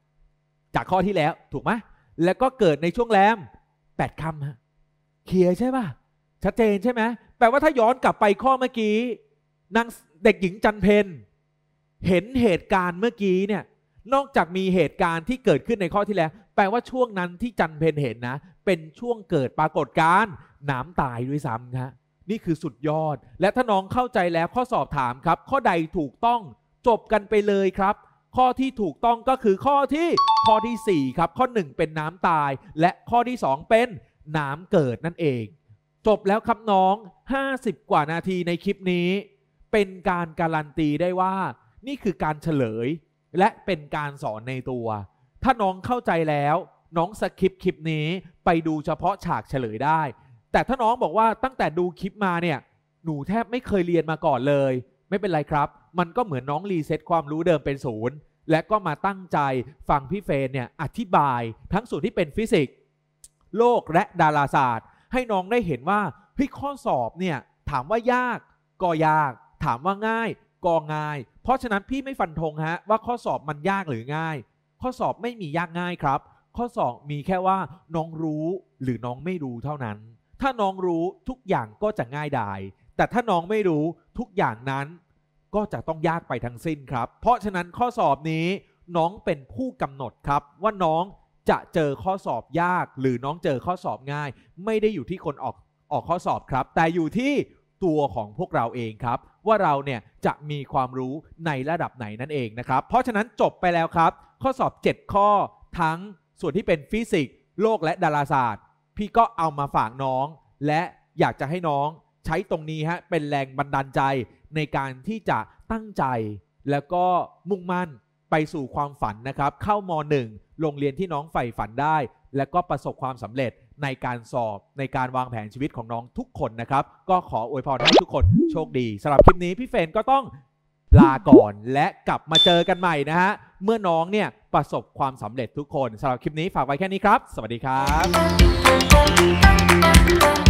จากข้อที่แล้วถูกไหมแล้วก็เกิดในช่วงแรมแปดคำฮะเคลียร์ใช่ป่ะชัดเจนใช่ไหมแปลว่าถ้าย้อนกลับไปข้อเมื่อกี้นางเด็กหญิงจันเพนเห็นเหตุการณ์เมื่อกี้เนี่ยนอกจากมีเหตุการณ์ที่เกิดขึ้นในข้อที่แล้ว แปลว่าช่วงนั้นที่จันเพนเห็นนะเป็นช่วงเกิดปรากฏการณ์หนามตายด้วยซ้ำนะนี่คือสุดยอดและถ้าน้องเข้าใจแล้วข้อสอบถามครับ ข้อใดถูกต้อง จบกันไปเลยครับ ข้อที่ถูกต้องก็คือข้อที่ ข้อที่4ครับ ข้อ1เป็นน้ำตายและข้อที่ 2 เป็นหนามเกิดนั่นเอง จบแล้วครับน้อง 50 กว่านาทีในคลิปนี้ เป็นการการันตีได้ว่า นี่คือการเฉลย และเป็นการสอนในตัว ถ้าน้องเข้าใจแล้วน้องสคิปคลิปนี้ไปดูเฉพาะฉากเฉลยได้ แต่ถ้าน้องบอกว่าตั้งแต่ดูคลิปมาเนี่ยหนูแทบไม่เคยเรียนมาก่อนเลย ไม่เป็นไรครับ มันก็เหมือนน้องรีเซ็ตความรู้เดิมเป็นศูนย์และก็มาตั้งใจฟังพี่เฟนเนี่ยอธิบายทั้งส่วนที่เป็นฟิสิกสโลกและดาราศาสตร์ ให้น้องได้เห็นว่า พี่ข้อสอบเนี่ยถามว่ายากก็ยาก ถามว่าง่ายก็ง่าย เพราะฉะนั้นพี่ไม่ฟันธงฮะ ว่าข้อสอบมันยากหรือง่าย ข้อสอบไม่มียากง่ายครับ ข้อสอบมีแค่ว่า น้องรู้หรือน้องไม่รู้เท่านั้น ถ้าน้องรู้ทุกอย่างก็จะง่ายดายแต่ถ้าน้องไม่รู้ทุกอย่างนั้น ก็จะต้องยากไปทั้งสิ้นครับเพราะฉะนั้นข้อสอบนี้น้องเป็นผู้กำหนดครับว่าน้องจะเจอข้อสอบยากหรือน้องเจอข้อสอบง่าย ไม่ได้อยู่ที่คนออกออกข้อสอบครับ แต่อยู่ที่ตัวของพวกเราเองครับ ว่าเราเนี่ยจะมีความรู้ในระดับไหนนั่นเองนะครับ เพราะฉะนั้นจบไปแล้วครับ ข้อสอบ 7 ข้อ ทั้งส่วนที่เป็นฟิสิกส์โลกและดาราศาสตร์ พี่ก็เอามาฝากน้อง และอยากจะให้น้องใช้ตรงนี้ฮะเป็นแรงบันดาลใจในการที่จะตั้งใจ แล้วก็มุ่งมั่นไปสู่ความฝันนะครับ เข้าม .1 โรงเรียนที่น้องใฝ่ฝันได้ และก็ประสบความสำเร็จในการสอบในการวางแผนชีวิตของน้องทุกคนนะครับ ก็ขออวยพรให้ ทุกคนโชคดีสำหรับ คลิปนี้พี่เฟนก็ต้องลาก่อนและกลับมาเจอกันใหม่ นะฮะ เมื่อน้องเนี่ยประสบความสำเร็จทุกคนสำหรับ คลิปนี้ฝากไว้แค่นี้ครับ สวัสดีครับ